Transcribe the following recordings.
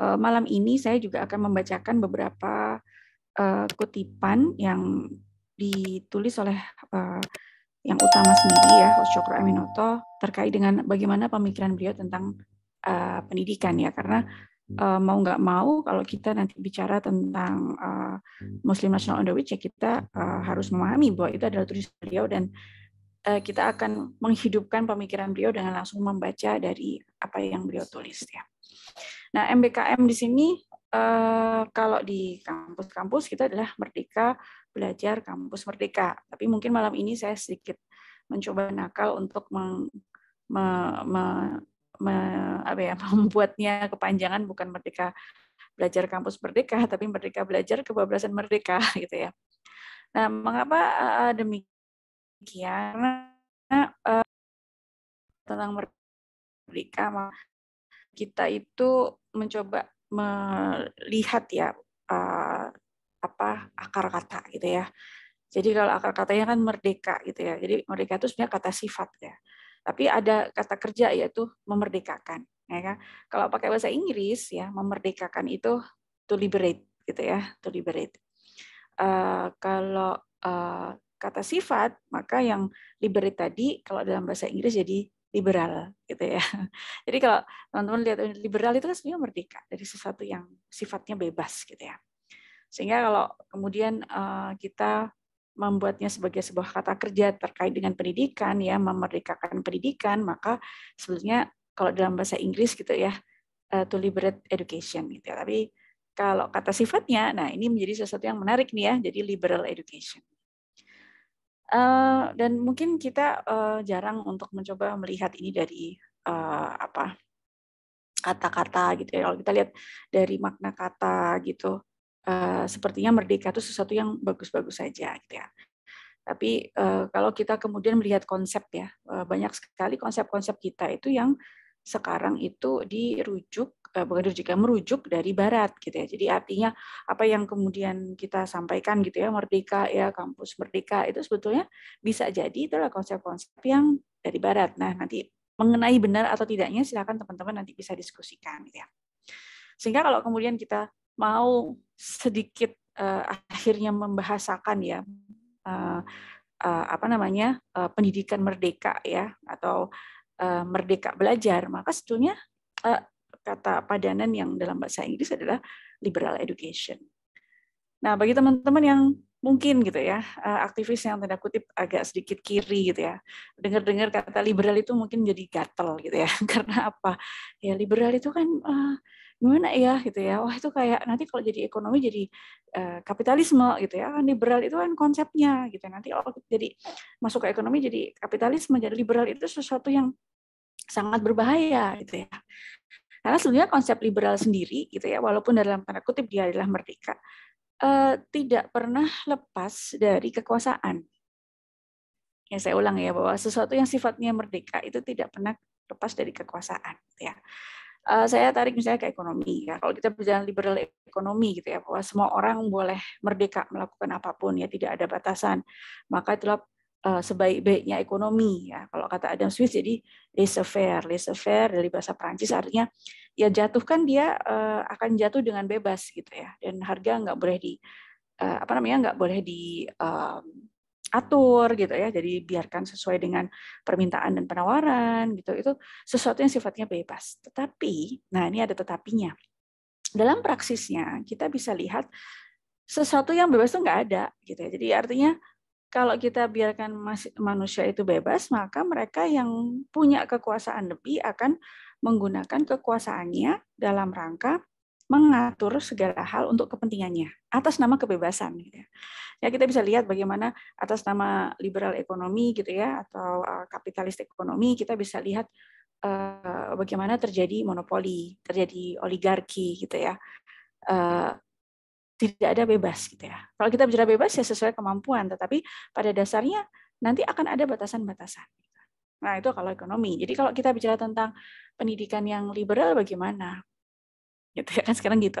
Eh, malam ini saya juga akan membacakan beberapa eh, kutipan yang ditulis oleh eh, yang utama sendiri ya Chokro Aminoto terkait dengan bagaimana pemikiran beliau tentang pendidikan ya karena mau nggak mau kalau kita nanti bicara tentang Muslim National on ya kita harus memahami bahwa itu adalah tulis beliau dan kita akan menghidupkan pemikiran beliau dengan langsung membaca dari apa yang beliau tulis ya. Nah, MBKM di sini eh, kalau di kampus-kampus kita adalah Merdeka Belajar Kampus Merdeka. Tapi mungkin malam ini saya sedikit mencoba nakal untuk meng, me, me, me, apa ya, membuatnya kepanjangan bukan Merdeka Belajar Kampus Merdeka, tapi Merdeka Belajar Kebablasan Merdeka gitu ya. Nah, mengapa eh, eh, demikian? Karena tentang merdeka kita itu mencoba melihat ya uh, apa akar kata gitu ya. Jadi kalau akar katanya kan merdeka gitu ya. Jadi merdeka itu sebenarnya kata sifat ya. Tapi ada kata kerja yaitu memerdekakan. Ya kan? Kalau pakai bahasa Inggris ya memerdekakan itu to liberate gitu ya, to liberate. Uh, kalau uh, kata sifat maka yang liberate tadi kalau dalam bahasa Inggris jadi liberal hmm. gitu ya. Jadi kalau teman-teman lihat eh, liberal itu kan sebenarnya merdeka dari sesuatu yang sifatnya bebas gitu ya. Sehingga kalau kemudian eh, kita membuatnya sebagai sebuah kata kerja terkait dengan pendidikan ya memerdekakan pendidikan maka sebenarnya kalau dalam bahasa Inggris gitu ya eh, to liberate education gitu ya. Tapi kalau kata sifatnya nah ini menjadi sesuatu yang menarik nih ya jadi liberal education. Eh, dan mungkin kita uh, jarang untuk mencoba melihat ini dari uh, apa kata-kata gitu ya. Kalau kita lihat dari makna kata gitu, uh, sepertinya merdeka itu sesuatu yang bagus-bagus saja gitu ya. Tapi uh, kalau kita kemudian melihat konsep ya, uh, banyak sekali konsep-konsep kita itu yang sekarang itu dirujuk bukan eh, Bung jika merujuk dari Barat gitu ya. Jadi artinya apa yang kemudian kita sampaikan gitu ya merdeka ya kampus merdeka itu sebetulnya bisa jadi itulah konsep-konsep yang dari Barat. Nah nanti mengenai benar atau tidaknya silakan teman-teman nanti bisa diskusikan gitu ya. Sehingga kalau kemudian kita mau sedikit uh, akhirnya membahasakan ya uh, uh, apa namanya uh, pendidikan merdeka ya atau uh, merdeka belajar maka sebetulnya kata padanan yang dalam bahasa Inggris adalah liberal education. Nah, bagi hmm. teman-teman yang mungkin gitu ya, eh, aktivis yang tanda kutip agak sedikit kiri gitu ya, dengar-dengar kata liberal itu mungkin jadi gatel gitu ya, karena apa? Ya liberal itu kan uh, gimana ya gitu ya, wah itu kayak nanti kalau jadi ekonomi jadi uh, kapitalisme gitu ya, kan liberal itu kan konsepnya gitu, ya nanti kalau jadi masuk ke ekonomi jadi kapitalisme, jadi liberal itu sesuatu yang sangat berbahaya gitu ya. Karena sebenarnya konsep liberal sendiri gitu ya, walaupun dalam tanda kutip dia adalah merdeka, eh, tidak pernah lepas dari kekuasaan. Ya saya ulang ya bahwa sesuatu yang sifatnya merdeka itu tidak pernah lepas dari kekuasaan. Gitu ya. eh, saya tarik misalnya ke ekonomi ya kalau kita berjalan liberal ekonomi gitu ya bahwa semua orang boleh merdeka melakukan apapun ya tidak ada batasan maka itulah uh, sebaik-baiknya ekonomi ya. Kalau kata Adam Smith jadi laissez-faire, laissez-faire dari bahasa Prancis artinya ya jatuhkan dia uh, akan jatuh dengan bebas gitu ya. Dan harga nggak boleh di uh, apa namanya nggak boleh di um, atur gitu ya. Jadi biarkan sesuai dengan permintaan dan penawaran gitu. Itu sesuatu yang sifatnya bebas. Tetapi, nah ini ada tetapinya. Dalam praksisnya kita bisa lihat sesuatu yang bebas itu nggak ada gitu ya. Jadi artinya kalau kita biarkan manusia itu bebas, maka mereka yang punya kekuasaan lebih akan menggunakan kekuasaannya dalam rangka mengatur segala hal untuk kepentingannya atas nama kebebasan gitu ya. ya. kita bisa lihat bagaimana atas nama liberal ekonomi gitu ya atau eh, kapitalis ekonomi kita bisa lihat eh, bagaimana terjadi monopoli terjadi oligarki gitu ya eh, tidak ada bebas gitu ya. Kalau kita bicara bebas ya sesuai kemampuan, tetapi pada dasarnya nanti akan ada batasan-batasan. Nah, itu kalau ekonomi. Jadi kalau kita bicara tentang pendidikan yang liberal bagaimana? Gitu ya kan sekarang gitu.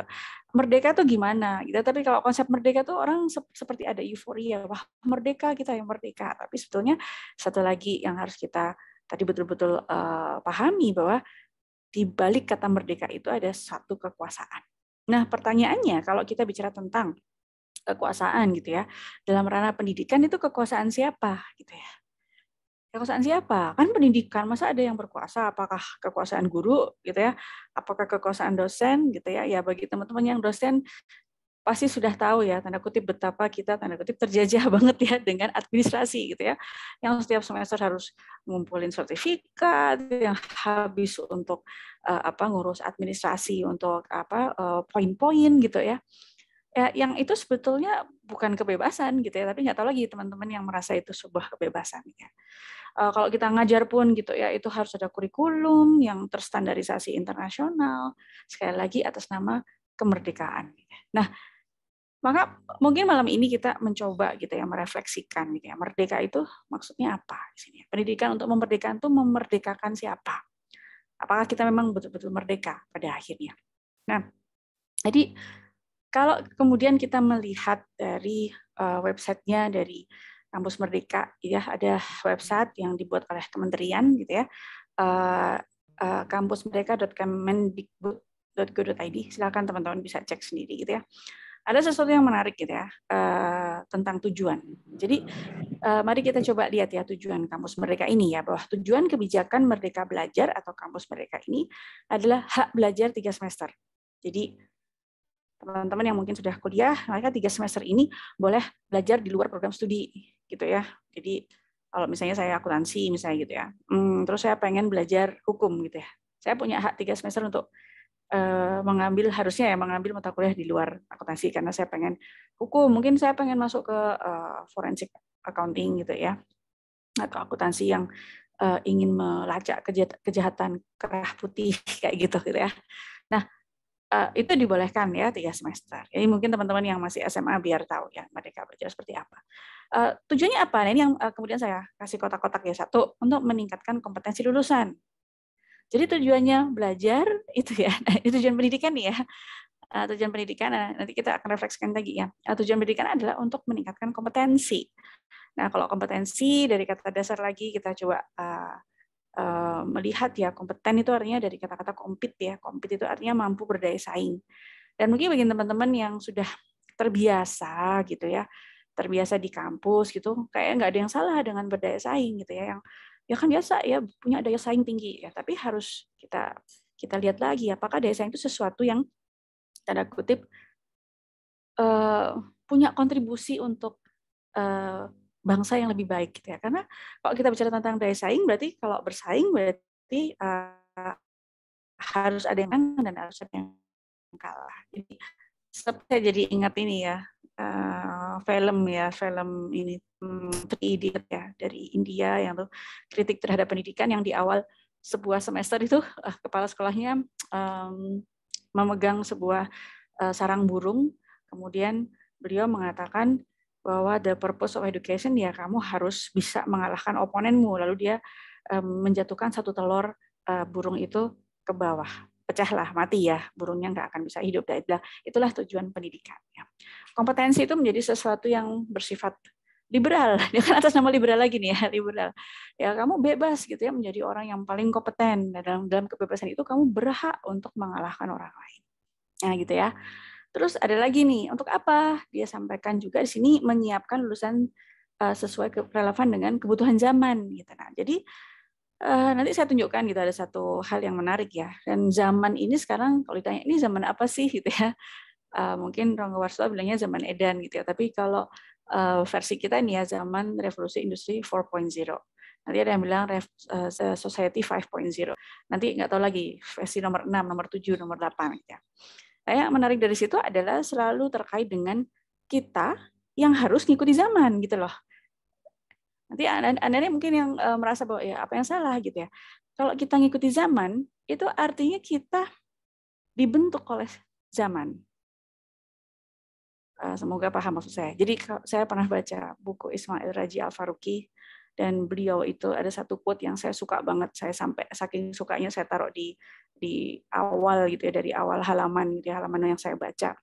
Merdeka tuh gimana? Gitu. Tapi kalau konsep merdeka tuh orang seperti ada euforia, wah merdeka kita yang merdeka. Tapi sebetulnya satu lagi yang harus kita tadi betul-betul uh, pahami bahwa di balik kata merdeka itu ada satu kekuasaan. Nah, pertanyaannya kalau kita bicara tentang kekuasaan gitu ya. Dalam ranah pendidikan itu kekuasaan siapa gitu ya. Kekuasaan siapa? Kan pendidikan, masa ada yang berkuasa? Apakah kekuasaan guru gitu ya? Apakah kekuasaan dosen gitu ya? Ya bagi teman-teman yang dosen pasti sudah tahu ya tanda kutip betapa kita tanda kutip terjajah banget ya dengan administrasi gitu ya yang setiap semester harus ngumpulin sertifikat yang habis untuk uh, apa ngurus administrasi untuk apa uh, poin-poin gitu ya ya yang itu sebetulnya bukan kebebasan gitu ya tapi nggak tahu lagi teman-teman yang merasa itu sebuah kebebasan ya uh, kalau kita ngajar pun gitu ya itu harus ada kurikulum yang terstandarisasi internasional sekali lagi atas nama kemerdekaan nah maka mungkin malam ini kita mencoba gitu ya merefleksikan gitu ya merdeka itu maksudnya apa di sini? Pendidikan untuk memerdekakan itu memerdekakan siapa? Apakah kita memang betul-betul merdeka pada akhirnya? Nah, jadi kalau kemudian kita melihat dari eh, websitenya dari kampus merdeka, ya ada website yang dibuat oleh kementerian gitu ya, eh, eh, kampusmerdeka.kemendikbud.go.id. Silakan teman-teman bisa cek sendiri gitu ya ada sesuatu yang menarik gitu ya eh, tentang tujuan. Jadi eh, mari kita coba lihat ya tujuan kampus mereka ini ya bahwa tujuan kebijakan merdeka belajar atau kampus mereka ini adalah hak belajar tiga semester. Jadi teman-teman yang mungkin sudah kuliah, mereka tiga semester ini boleh belajar di luar program studi, gitu ya. Jadi kalau misalnya saya akuntansi, misalnya gitu ya, hmm, terus saya pengen belajar hukum, gitu ya. Saya punya hak tiga semester untuk Eh, mengambil harusnya ya mengambil mata kuliah di luar akuntansi karena saya pengen hukum mungkin saya pengen masuk ke uh, eh, forensik accounting gitu ya atau akuntansi yang uh, ingin melacak kejahatan kerah putih kayak gitu gitu ya nah uh, itu dibolehkan ya tiga semester ini mungkin teman-teman yang masih SMA biar tahu ya mereka belajar seperti apa uh, tujuannya apa nah, ini yang uh, kemudian saya kasih kotak-kotak ya satu untuk meningkatkan kompetensi lulusan jadi tujuannya belajar itu ya, nah, itu tujuan pendidikan nih ya. Ah, tujuan pendidikan nah, nanti kita akan refleksikan lagi ya. Ah, tujuan pendidikan adalah untuk meningkatkan kompetensi. Nah, kalau kompetensi dari kata dasar lagi kita coba uh, uh, melihat ya kompeten itu artinya dari kata-kata kompet ya. Kompet itu artinya mampu berdaya saing. Dan mungkin bagi teman-teman yang sudah terbiasa gitu ya terbiasa di kampus gitu kayak nggak ada yang salah dengan berdaya saing gitu ya yang ya kan biasa ya punya daya saing tinggi ya tapi harus kita kita lihat lagi apakah daya saing itu sesuatu yang tanda kutip eh, punya kontribusi untuk eh, bangsa yang lebih baik gitu ya karena kalau kita bicara tentang daya saing berarti kalau bersaing berarti eh, harus ada yang menang dan harus ada yang kalah jadi saya jadi ingat ini ya uh, film ya film ini Three Idiot ya dari India yang tuh kritik terhadap pendidikan yang di awal sebuah semester itu uh, kepala sekolahnya um, memegang sebuah uh, sarang burung kemudian beliau mengatakan bahwa the purpose of education ya kamu harus bisa mengalahkan oponenmu lalu dia um, menjatuhkan satu telur uh, burung itu ke bawah pecahlah mati ya burungnya nggak akan bisa hidup ya. itulah itulah tujuan pendidikan ya. kompetensi itu menjadi sesuatu yang bersifat liberal dia kan atas nama liberal lagi nih ya liberal ya kamu bebas gitu ya menjadi orang yang paling kompeten nah, dalam dalam kebebasan itu kamu berhak untuk mengalahkan orang lain nah gitu ya terus ada lagi nih untuk apa dia sampaikan juga di sini menyiapkan lulusan eh, sesuai relevan dengan kebutuhan zaman gitu nah jadi Uh, nanti saya tunjukkan gitu ada satu hal yang menarik ya. Dan zaman ini sekarang kalau ditanya ini zaman apa sih gitu ya. Uh, mungkin Rongga Warsola bilangnya zaman Edan gitu ya. Tapi kalau uh, versi kita ini ya zaman revolusi industri 4.0. Nanti ada yang bilang uh, society 5.0. Nanti nggak tahu lagi versi nomor 6, nomor 7, nomor 8 gitu ya. Nah, yang menarik dari situ adalah selalu terkait dengan kita yang harus ngikuti zaman gitu loh. Nanti Anda ini mungkin yang eh, merasa bahwa ya apa yang salah gitu ya. Kalau kita ngikuti zaman, itu artinya kita dibentuk oleh zaman. Eh, semoga paham maksud saya. Jadi saya pernah baca buku Ismail Raji Al-Faruqi dan beliau itu ada satu quote yang saya suka banget. Saya sampai saking sukanya saya taruh di di awal gitu ya dari awal halaman gitu halaman yang saya baca.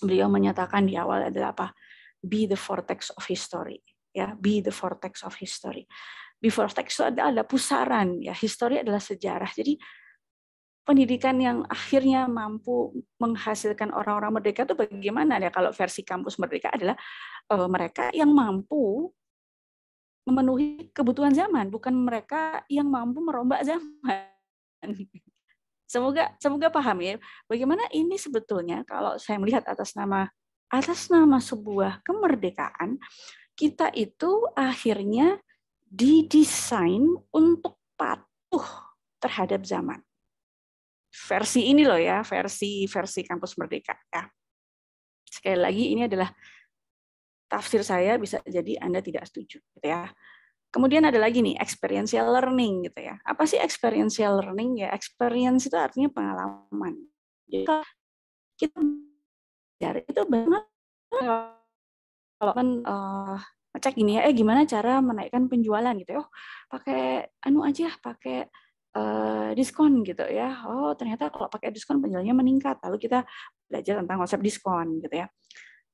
Beliau menyatakan di awal adalah apa? Be the vortex of history ya be the vortex of history. Be vortex itu adalah pusaran ya, history adalah sejarah. Jadi pendidikan yang akhirnya mampu menghasilkan orang-orang merdeka itu bagaimana ya kalau versi kampus merdeka adalah uh, mereka yang mampu memenuhi kebutuhan zaman, bukan mereka yang mampu merombak zaman. Semoga semoga paham ya bagaimana ini sebetulnya kalau saya melihat atas nama atas nama sebuah kemerdekaan kita itu akhirnya didesain untuk patuh terhadap zaman. Versi ini loh ya, versi versi kampus merdeka ya. Sekali lagi ini adalah tafsir saya bisa jadi Anda tidak setuju gitu ya. Kemudian ada lagi nih experiential learning gitu ya. Apa sih experiential learning ya? Experience itu artinya pengalaman. Jadi kita belajar itu benar kalau kan uh, ngecek gini ya, eh gimana cara menaikkan penjualan gitu ya? Oh, pakai anu aja, pakai uh, diskon gitu ya. Oh, ternyata kalau pakai diskon penjualannya meningkat. Lalu kita belajar tentang konsep diskon gitu ya.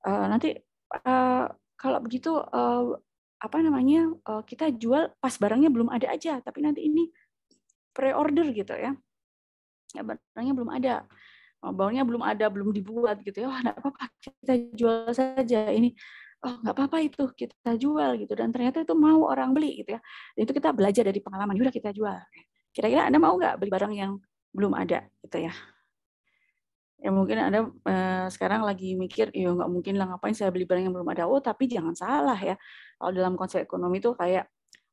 Uh, nanti uh, kalau begitu uh, apa namanya uh, kita jual pas barangnya belum ada aja, tapi nanti ini pre-order gitu ya. ya barangnya belum ada barangnya belum ada, belum dibuat gitu ya. Wah, apa-apa, kita jual saja ini oh nggak apa-apa itu kita jual gitu dan ternyata itu mau orang beli gitu ya dan itu kita belajar dari pengalaman udah kita jual kira-kira anda mau nggak beli barang yang belum ada gitu ya ya mungkin anda eh, sekarang lagi mikir ya nggak mungkin lah ngapain saya beli barang yang belum ada oh tapi jangan salah ya kalau dalam konsep ekonomi itu kayak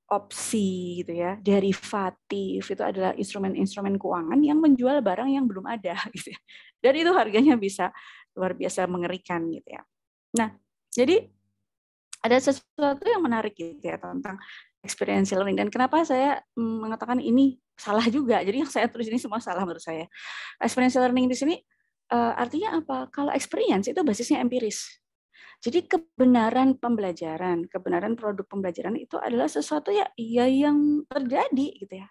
opsi gitu ya derivatif itu adalah instrumen-instrumen keuangan yang menjual barang yang belum ada gitu ya. dan itu harganya bisa luar biasa mengerikan gitu ya nah jadi ada sesuatu yang menarik gitu ya tentang experiential learning dan kenapa saya mm, mengatakan ini salah juga. Jadi yang saya tulis ini semua salah menurut saya. Experiential learning di sini eh, artinya apa? Kalau experience itu basisnya empiris. Jadi kebenaran pembelajaran, kebenaran produk pembelajaran itu adalah sesuatu ya, ya yang terjadi gitu ya.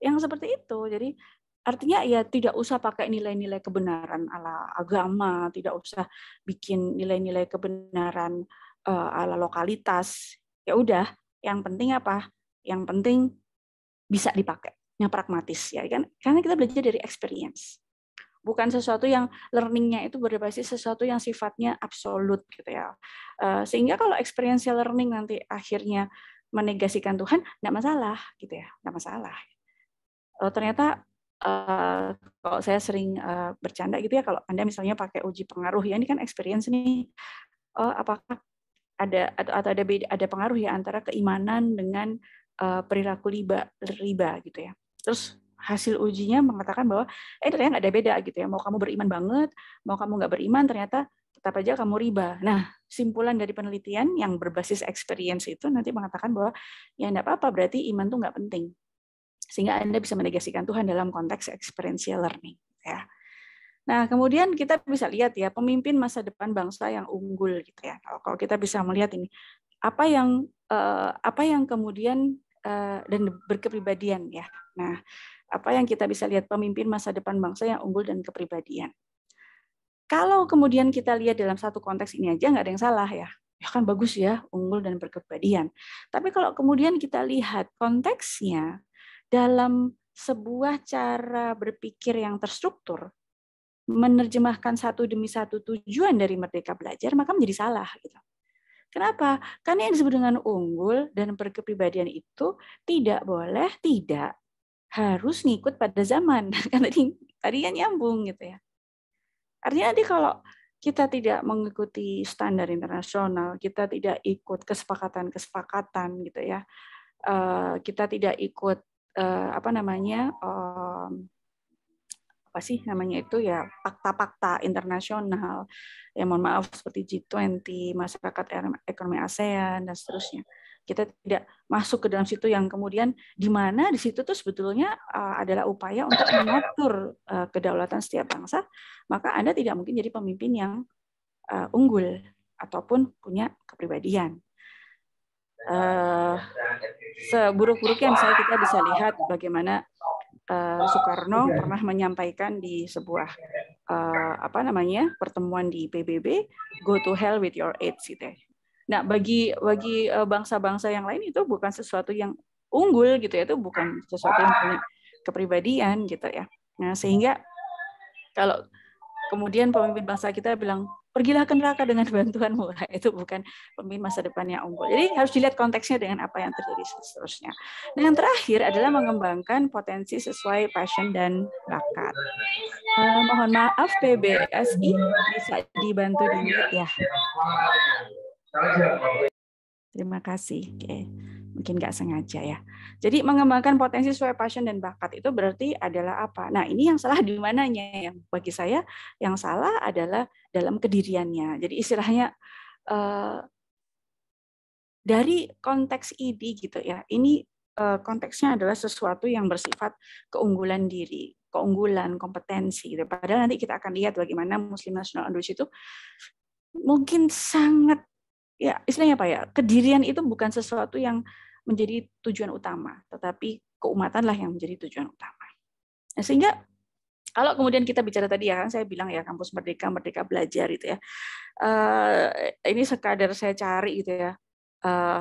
Yang seperti itu. Jadi artinya ya tidak usah pakai nilai-nilai kebenaran ala agama, tidak usah bikin nilai-nilai kebenaran uh, ala lokalitas ya udah yang penting apa yang penting bisa dipakai yang pragmatis ya kan karena kita belajar dari experience bukan sesuatu yang learningnya itu berbasis sesuatu yang sifatnya absolut gitu ya uh, sehingga kalau experiential learning nanti akhirnya menegasikan Tuhan tidak masalah gitu ya tidak masalah uh, ternyata Uh, kalau saya sering uh, bercanda gitu ya kalau anda misalnya pakai uji pengaruh ya ini kan experience nih uh, apakah ada atau, atau ada beda, ada pengaruh ya antara keimanan dengan uh, perilaku riba riba gitu ya. Terus hasil ujinya mengatakan bahwa eh ternyata nggak ada beda gitu ya. Mau kamu beriman banget, mau kamu nggak beriman ternyata tetap aja kamu riba. Nah, simpulan dari penelitian yang berbasis experience itu nanti mengatakan bahwa ya enggak apa-apa berarti iman tuh nggak penting. Sehingga Anda bisa menegasikan Tuhan dalam konteks experiential learning ya. Nah, kemudian kita bisa lihat ya pemimpin masa depan bangsa yang unggul gitu ya. Kalau kita bisa melihat ini apa yang eh, apa yang kemudian eh, dan berkepribadian ya. Nah, apa yang kita bisa lihat pemimpin masa depan bangsa yang unggul dan kepribadian. Kalau kemudian kita lihat dalam satu konteks ini aja nggak ada yang salah ya. Ya kan bagus ya, unggul dan berkepribadian. Tapi kalau kemudian kita lihat konteksnya dalam sebuah cara berpikir yang terstruktur, menerjemahkan satu demi satu tujuan dari Merdeka Belajar, maka menjadi salah. Gitu. Kenapa? Karena yang disebut dengan unggul dan berkepribadian itu tidak boleh, tidak harus ngikut pada zaman. karena tadi tadi kan nyambung gitu ya. Artinya nanti kalau kita tidak mengikuti standar internasional, kita tidak ikut kesepakatan-kesepakatan gitu ya. Eh, kita tidak ikut eh, apa namanya eh, apa sih namanya itu ya fakta-fakta internasional ya mohon maaf seperti G20 masyarakat ekonomi ASEAN dan seterusnya kita tidak masuk ke dalam situ yang kemudian di mana di situ tuh sebetulnya eh, adalah upaya untuk mengatur eh, kedaulatan setiap bangsa maka anda tidak mungkin jadi pemimpin yang eh, unggul ataupun punya kepribadian seburuk-buruknya misalnya kita bisa lihat bagaimana Eh, Soekarno pernah menyampaikan di sebuah uh, apa namanya pertemuan di PBB, go to hell with your AIDS gitu. Ya. Nah bagi bagi eh, bangsa-bangsa yang lain itu bukan sesuatu yang unggul gitu ya, itu bukan sesuatu yang punya kepribadian gitu ya. Nah sehingga kalau kemudian pemimpin bangsa kita bilang pergilah ke neraka dengan bantuan murah Itu bukan pemimpin masa depan yang unggul. Jadi harus dilihat konteksnya dengan apa yang terjadi seterusnya. nah yang terakhir adalah mengembangkan potensi sesuai passion dan bakat. Uh, mohon maaf PBSI bisa dibantu dilihat ya. Terima kasih. Oke. Okay. Mungkin nggak sengaja ya. Jadi mengembangkan potensi sesuai passion dan bakat itu berarti adalah apa? Nah ini yang salah di mananya? Yang bagi saya yang salah adalah dalam kediriannya. Jadi istilahnya eh, dari konteks id gitu ya. Ini eh, konteksnya adalah sesuatu yang bersifat keunggulan diri, keunggulan, kompetensi gitu. Padahal nanti kita akan lihat bagaimana Muslim National Outreach itu mungkin sangat ya istilahnya apa ya? Kedirian itu bukan sesuatu yang menjadi tujuan utama, tetapi keumatanlah yang menjadi tujuan utama. Nah, sehingga kalau kemudian kita bicara tadi ya kan saya bilang ya kampus merdeka merdeka belajar itu ya uh, ini sekadar saya cari gitu ya uh,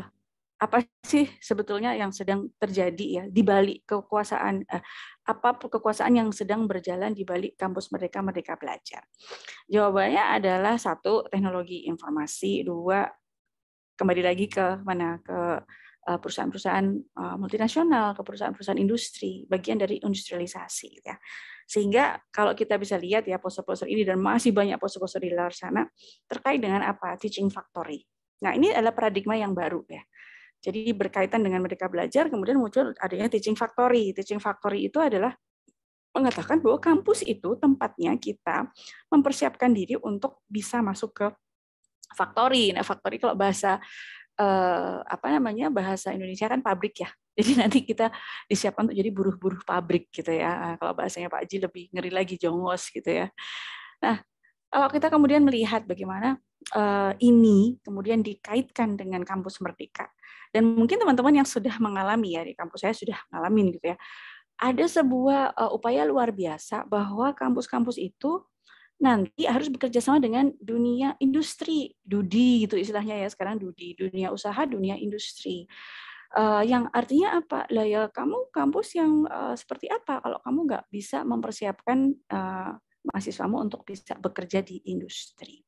apa sih sebetulnya yang sedang terjadi ya di balik kekuasaan uh, apa kekuasaan yang sedang berjalan di balik kampus merdeka merdeka belajar jawabannya adalah satu teknologi informasi dua kembali lagi ke mana ke Eh, perusahaan-perusahaan eh, multinasional ke perusahaan-perusahaan industri, bagian dari industrialisasi ya. Sehingga kalau kita bisa lihat ya poster-poster ini dan masih banyak poster-poster di luar sana terkait dengan apa? teaching factory. Nah, ini adalah paradigma yang baru ya. Jadi berkaitan dengan mereka belajar, kemudian muncul adanya teaching factory. Teaching factory itu adalah mengatakan bahwa kampus itu tempatnya kita mempersiapkan diri untuk bisa masuk ke factory. Nah, factory kalau bahasa eh, apa namanya bahasa Indonesia kan pabrik ya. Jadi nanti kita disiapkan untuk jadi buruh-buruh pabrik gitu ya. Nah, kalau bahasanya Pak Ji lebih ngeri lagi jongos gitu ya. Nah, kalau kita kemudian melihat bagaimana eh, ini kemudian dikaitkan dengan kampus Merdeka dan mungkin teman-teman yang sudah mengalami ya di kampus saya sudah mengalami gitu ya. Ada sebuah eh, upaya luar biasa bahwa kampus-kampus itu nanti harus bekerja sama dengan dunia industri, Dudi itu istilahnya ya sekarang Dudi, dunia usaha, dunia industri. Uh, yang artinya apa? Lah ya kamu kampus yang uh, seperti apa kalau kamu nggak bisa mempersiapkan uh, mahasiswamu untuk bisa bekerja di industri.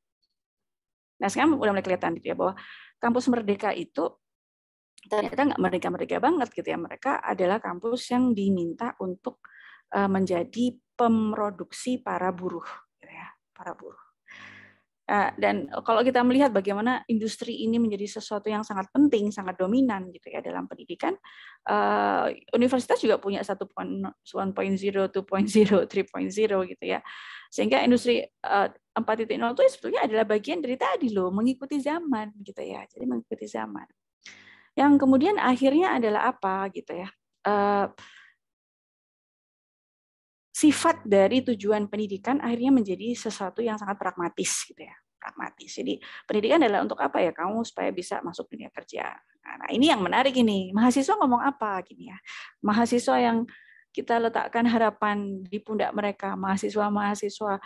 Nah sekarang udah mulai kelihatan gitu ya bahwa kampus merdeka itu ternyata nggak merdeka-merdeka banget gitu ya. Mereka adalah kampus yang diminta untuk menjadi pemroduksi para buruh para buruh. Eh, dan kalau kita melihat bagaimana industri ini menjadi sesuatu yang sangat penting, sangat dominan gitu ya dalam pendidikan, eh, universitas juga punya 1.0, 2.0, 3.0 gitu ya. Sehingga industri 4.0 eh, itu sebetulnya adalah bagian dari tadi loh, mengikuti zaman gitu ya. Jadi mengikuti zaman. Yang kemudian akhirnya adalah apa gitu ya. Uh, sifat dari tujuan pendidikan akhirnya menjadi sesuatu yang sangat pragmatis gitu ya pragmatis. Jadi pendidikan adalah untuk apa ya kamu supaya bisa masuk dunia kerja. Nah, nah ini yang menarik ini. Mahasiswa ngomong apa gini ya? Mahasiswa yang kita letakkan harapan di pundak mereka, mahasiswa-mahasiswa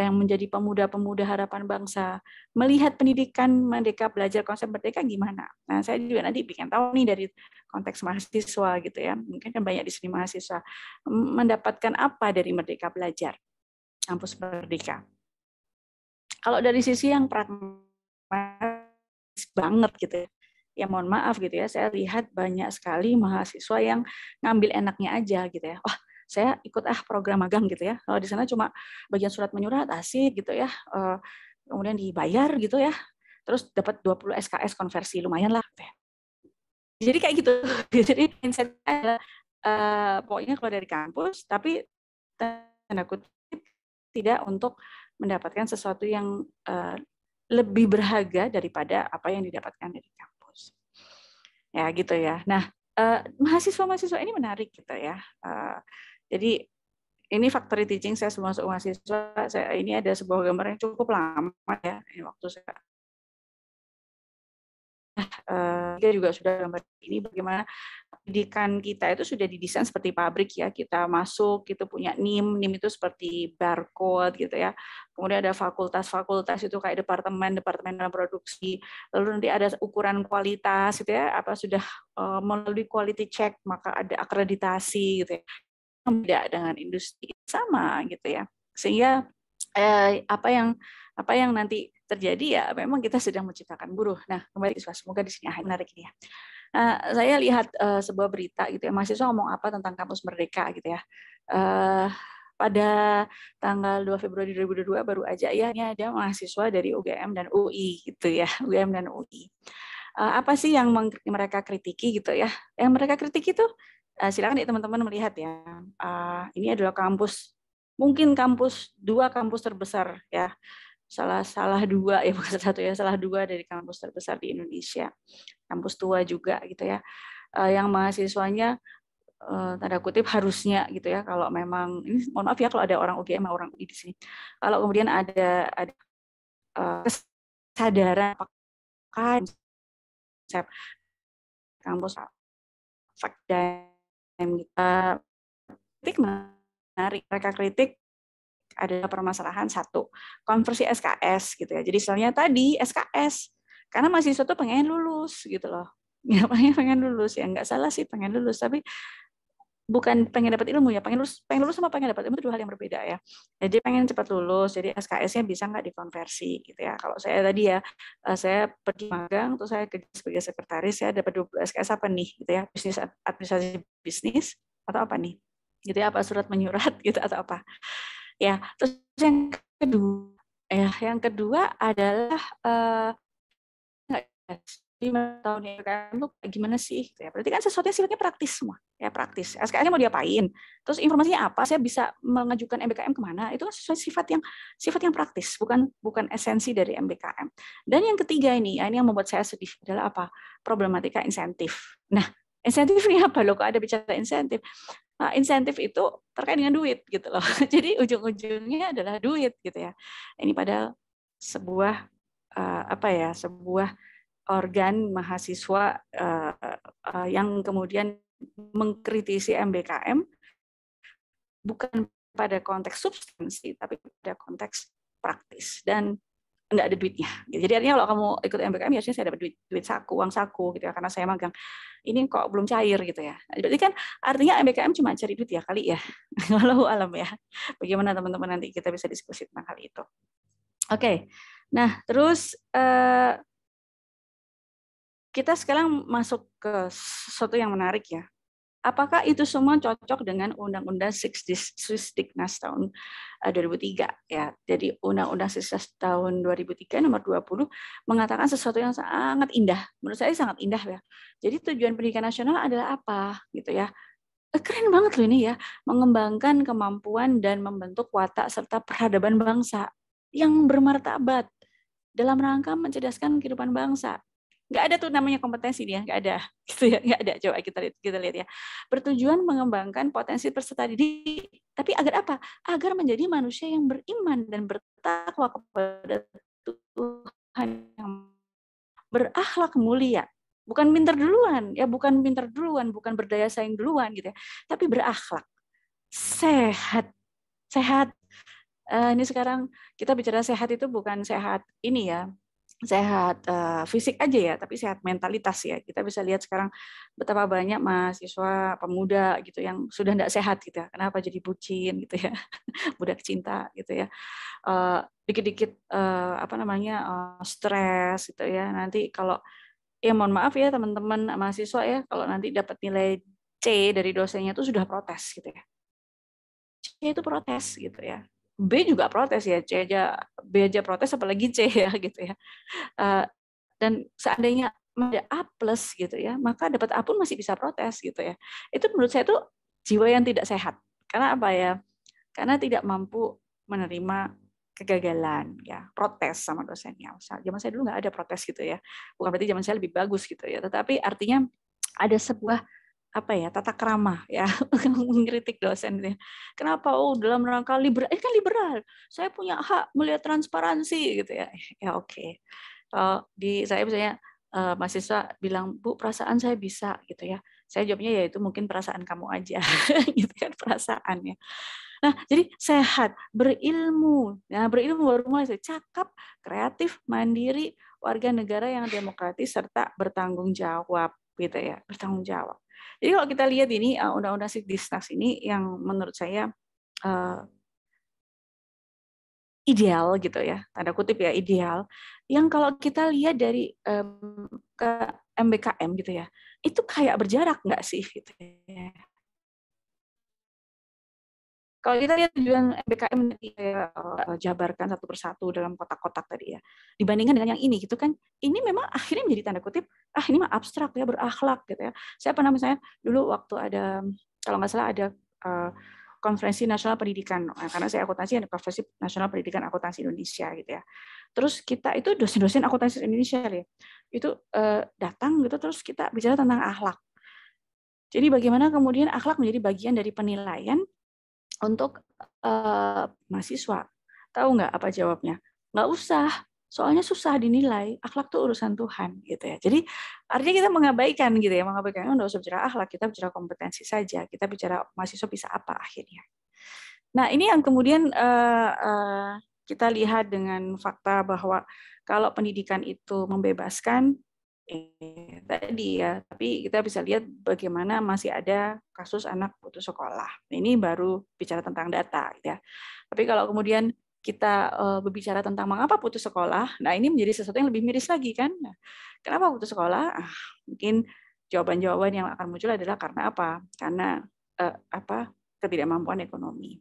yang menjadi pemuda-pemuda harapan bangsa melihat pendidikan merdeka belajar konsep merdeka gimana? Nah, saya juga nanti ingin tahu nih dari konteks mahasiswa gitu ya. Mungkin kan banyak di sini mahasiswa mendapatkan apa dari merdeka belajar? Kampus merdeka. Kalau dari sisi yang pragmatis banget gitu ya ya mohon maaf gitu ya, saya lihat banyak sekali mahasiswa yang ngambil enaknya aja gitu ya. Oh, saya ikut ah program magang gitu ya. Kalau di sana cuma bagian surat menyurat, asik gitu ya. Eh, kemudian dibayar gitu ya. Terus dapat 20 SKS konversi lumayan lah. Jadi kayak gitu. Jadi mindset saya eh, pokoknya keluar dari kampus tapi tanda kutip tidak untuk mendapatkan sesuatu yang eh, lebih berharga daripada apa yang didapatkan dari kampus. Ya gitu ya. Nah, mahasiswa-mahasiswa ini menarik gitu ya. Jadi ini factory teaching saya masuk mahasiswa, saya ini ada sebuah gambar yang cukup lama ya, ini waktu saya Nah kita eh, juga sudah gambar ini bagaimana pendidikan kita itu sudah didesain seperti pabrik ya kita masuk kita punya nim nim itu seperti barcode gitu ya kemudian ada fakultas-fakultas itu kayak departemen departemen dalam produksi lalu nanti ada ukuran kualitas gitu ya apa sudah eh, melalui quality check maka ada akreditasi gitu ya beda dengan industri sama gitu ya sehingga eh, apa yang apa yang nanti terjadi ya memang kita sedang menciptakan buruh. Nah, kembali semoga di sini akhir menarik ini ya. Uh, saya lihat uh, sebuah berita gitu ya, mahasiswa ngomong apa tentang kampus merdeka gitu ya. Uh, pada tanggal 2 Februari 2022 baru aja ya ini ada mahasiswa dari UGM dan UI gitu ya, UGM dan UI. apa sih yang mereka kritiki gitu ya? Yang mereka kritiki tuh uh, silakan ya teman-teman melihat ya. Uh, ini adalah kampus mungkin kampus dua kampus terbesar ya salah salah dua ya bukan satu ya salah dua dari kampus terbesar di Indonesia kampus tua juga gitu ya uh, yang mahasiswanya tanda kutip harusnya gitu ya kalau memang ini mohon maaf ya kalau ada orang UGM orang UI di sini kalau kemudian ada ada kesadaran apakah konsep kampus fakta kita eh, kritik menarik mereka kritik ada permasalahan satu konversi SKS gitu ya jadi soalnya tadi SKS karena mahasiswa tuh pengen lulus gitu loh ya pengen lulus ya nggak salah sih pengen lulus tapi bukan pengen dapat ilmu ya, pengen lulus, pengen lulus sama pengen dapat ilmu itu dua hal yang berbeda ya. Jadi pengen cepat lulus, jadi SKS-nya bisa nggak dikonversi gitu ya. Kalau saya tadi ya, eh, saya pergi magang, terus saya kerja sebagai sekretaris, saya dapat dua SKS apa nih gitu ya, bisnis administrasi bisnis atau apa nih, gitu ya, apa surat menyurat gitu atau apa. Ya, terus yang kedua, ya, yang kedua adalah uh, lima tahun IPKM ya, itu gimana sih? Ya, berarti kan sesuatu yang sifatnya praktis semua, ya praktis. Hmm. SKS-nya mau diapain? Terus informasinya apa? Saya bisa mengajukan MBKM kemana? Itu kan sesuai sifat yang sifat yang praktis, bukan bukan esensi dari MBKM. Dan yang ketiga ini, ya, ini yang membuat saya sedih adalah apa? Problematika insentif. Nah, insentif ini apa loh? Kok ada bicara insentif? Nah, insentif itu terkait dengan duit gitu loh. Jadi ujung-ujungnya adalah duit gitu ya. Ini padahal sebuah uh, apa ya? Sebuah organ mahasiswa uh, uh, yang kemudian mengkritisi MBKM bukan pada konteks substansi tapi pada konteks praktis dan enggak ada duitnya. Jadi artinya kalau kamu ikut MBKM biasanya ya saya dapat duit duit saku, uang saku gitu ya karena saya magang. Ini kok belum cair gitu ya. Jadi kan artinya MBKM cuma cari duit ya kali ya. Walau alam ya. Bagaimana teman-teman nanti kita bisa diskusi tentang hal itu. Oke. Okay. Nah, terus uh, kita sekarang masuk ke sesuatu yang menarik ya. Apakah itu semua cocok dengan Undang-Undang Sisdiknas tahun 2003 eh, ya. Jadi Undang-Undang Sisdiknas tahun 2003 nomor 20 mengatakan sesuatu yang sangat indah. Menurut saya sangat indah ya. Jadi tujuan pendidikan nasional adalah apa gitu ya eh, keren banget loh ini ya, mengembangkan kemampuan dan membentuk watak serta peradaban bangsa yang bermartabat dalam rangka mencerdaskan kehidupan bangsa nggak ada tuh namanya kompetensi dia nggak ada gitu ya nggak ada coba kita lihat kita lihat ya bertujuan mengembangkan potensi peserta didik tapi agar apa agar menjadi manusia yang beriman dan bertakwa kepada Tuhan yang berakhlak mulia bukan pinter duluan ya bukan pinter duluan bukan berdaya saing duluan gitu ya tapi berakhlak sehat sehat uh, ini sekarang kita bicara sehat itu bukan sehat ini ya sehat uh, fisik aja ya, tapi sehat mentalitas ya. Kita bisa lihat sekarang betapa banyak mahasiswa pemuda gitu yang sudah tidak sehat gitu ya. Kenapa jadi bucin gitu ya, budak cinta gitu ya. dikit eh, dikit-dikit uh, apa namanya uh, stres gitu ya. Nanti kalau ya mohon maaf ya teman-teman mahasiswa ya, kalau nanti dapat nilai C dari dosennya itu sudah protes gitu ya. C itu protes gitu ya. B juga protes ya, C aja B aja protes apalagi C ya gitu ya. Eh, dan seandainya ada A plus gitu ya, maka dapat A pun masih bisa protes gitu ya. Itu menurut saya itu jiwa yang tidak sehat. Karena apa ya? Karena tidak mampu menerima kegagalan ya protes sama dosennya misal zaman saya dulu nggak ada protes gitu ya bukan berarti zaman saya lebih bagus gitu ya tetapi artinya ada sebuah apa ya tata kerama ya mengkritik dosen ya. Kenapa? Oh dalam rangka liberal, ini eh, kan liberal. Saya punya hak melihat transparansi gitu ya. Ya oke. Okay. di saya misalnya uh, mahasiswa bilang bu perasaan saya bisa gitu ya. Saya jawabnya ya itu mungkin perasaan kamu aja gitu kan perasaannya. Nah, jadi sehat, berilmu. Nah, berilmu baru mulai saya cakap, kreatif, mandiri, warga negara yang demokratis serta bertanggung jawab gitu ya, bertanggung jawab. Jadi kalau kita lihat ini eh, undang-undang sikdisnas ini yang menurut saya uh, ideal gitu ya, tanda kutip ya ideal. Yang kalau kita lihat dari um, ke MBKM gitu ya, itu kayak berjarak nggak sih gitu ya. Kalau kita lihat tujuan MBKM saya eh, jabarkan satu persatu dalam kotak-kotak tadi ya, dibandingkan dengan yang ini gitu kan, ini memang akhirnya menjadi tanda kutip, ah ini mah abstrak ya berakhlak gitu ya. Saya pernah misalnya dulu waktu ada kalau nggak salah ada eh, konferensi nasional pendidikan nah, karena saya akuntansi ada konferensi nasional pendidikan akuntansi Indonesia gitu ya terus kita itu dosen-dosen akuntansi Indonesia ya itu eh, datang gitu terus kita bicara tentang akhlak jadi bagaimana kemudian akhlak menjadi bagian dari penilaian untuk uh, mahasiswa. Tahu nggak apa jawabnya? Nggak usah, soalnya susah dinilai. Akhlak tuh urusan Tuhan gitu ya. Jadi artinya kita mengabaikan gitu ya, mengabaikan oh, nggak usah bicara akhlak, kita bicara kompetensi saja. Kita bicara mahasiswa bisa apa akhirnya. Nah ini yang kemudian uh, uh, kita lihat dengan fakta bahwa kalau pendidikan itu membebaskan, Iya, tadi ya tapi kita bisa lihat bagaimana masih ada kasus anak putus sekolah ini baru bicara tentang data ya tapi kalau kemudian kita eh, berbicara tentang mengapa putus sekolah nah ini menjadi sesuatu yang lebih miris lagi kan nah, kenapa putus sekolah ah, mungkin jawaban-jawaban yang akan muncul adalah karena apa karena eh, apa ketidakmampuan ekonomi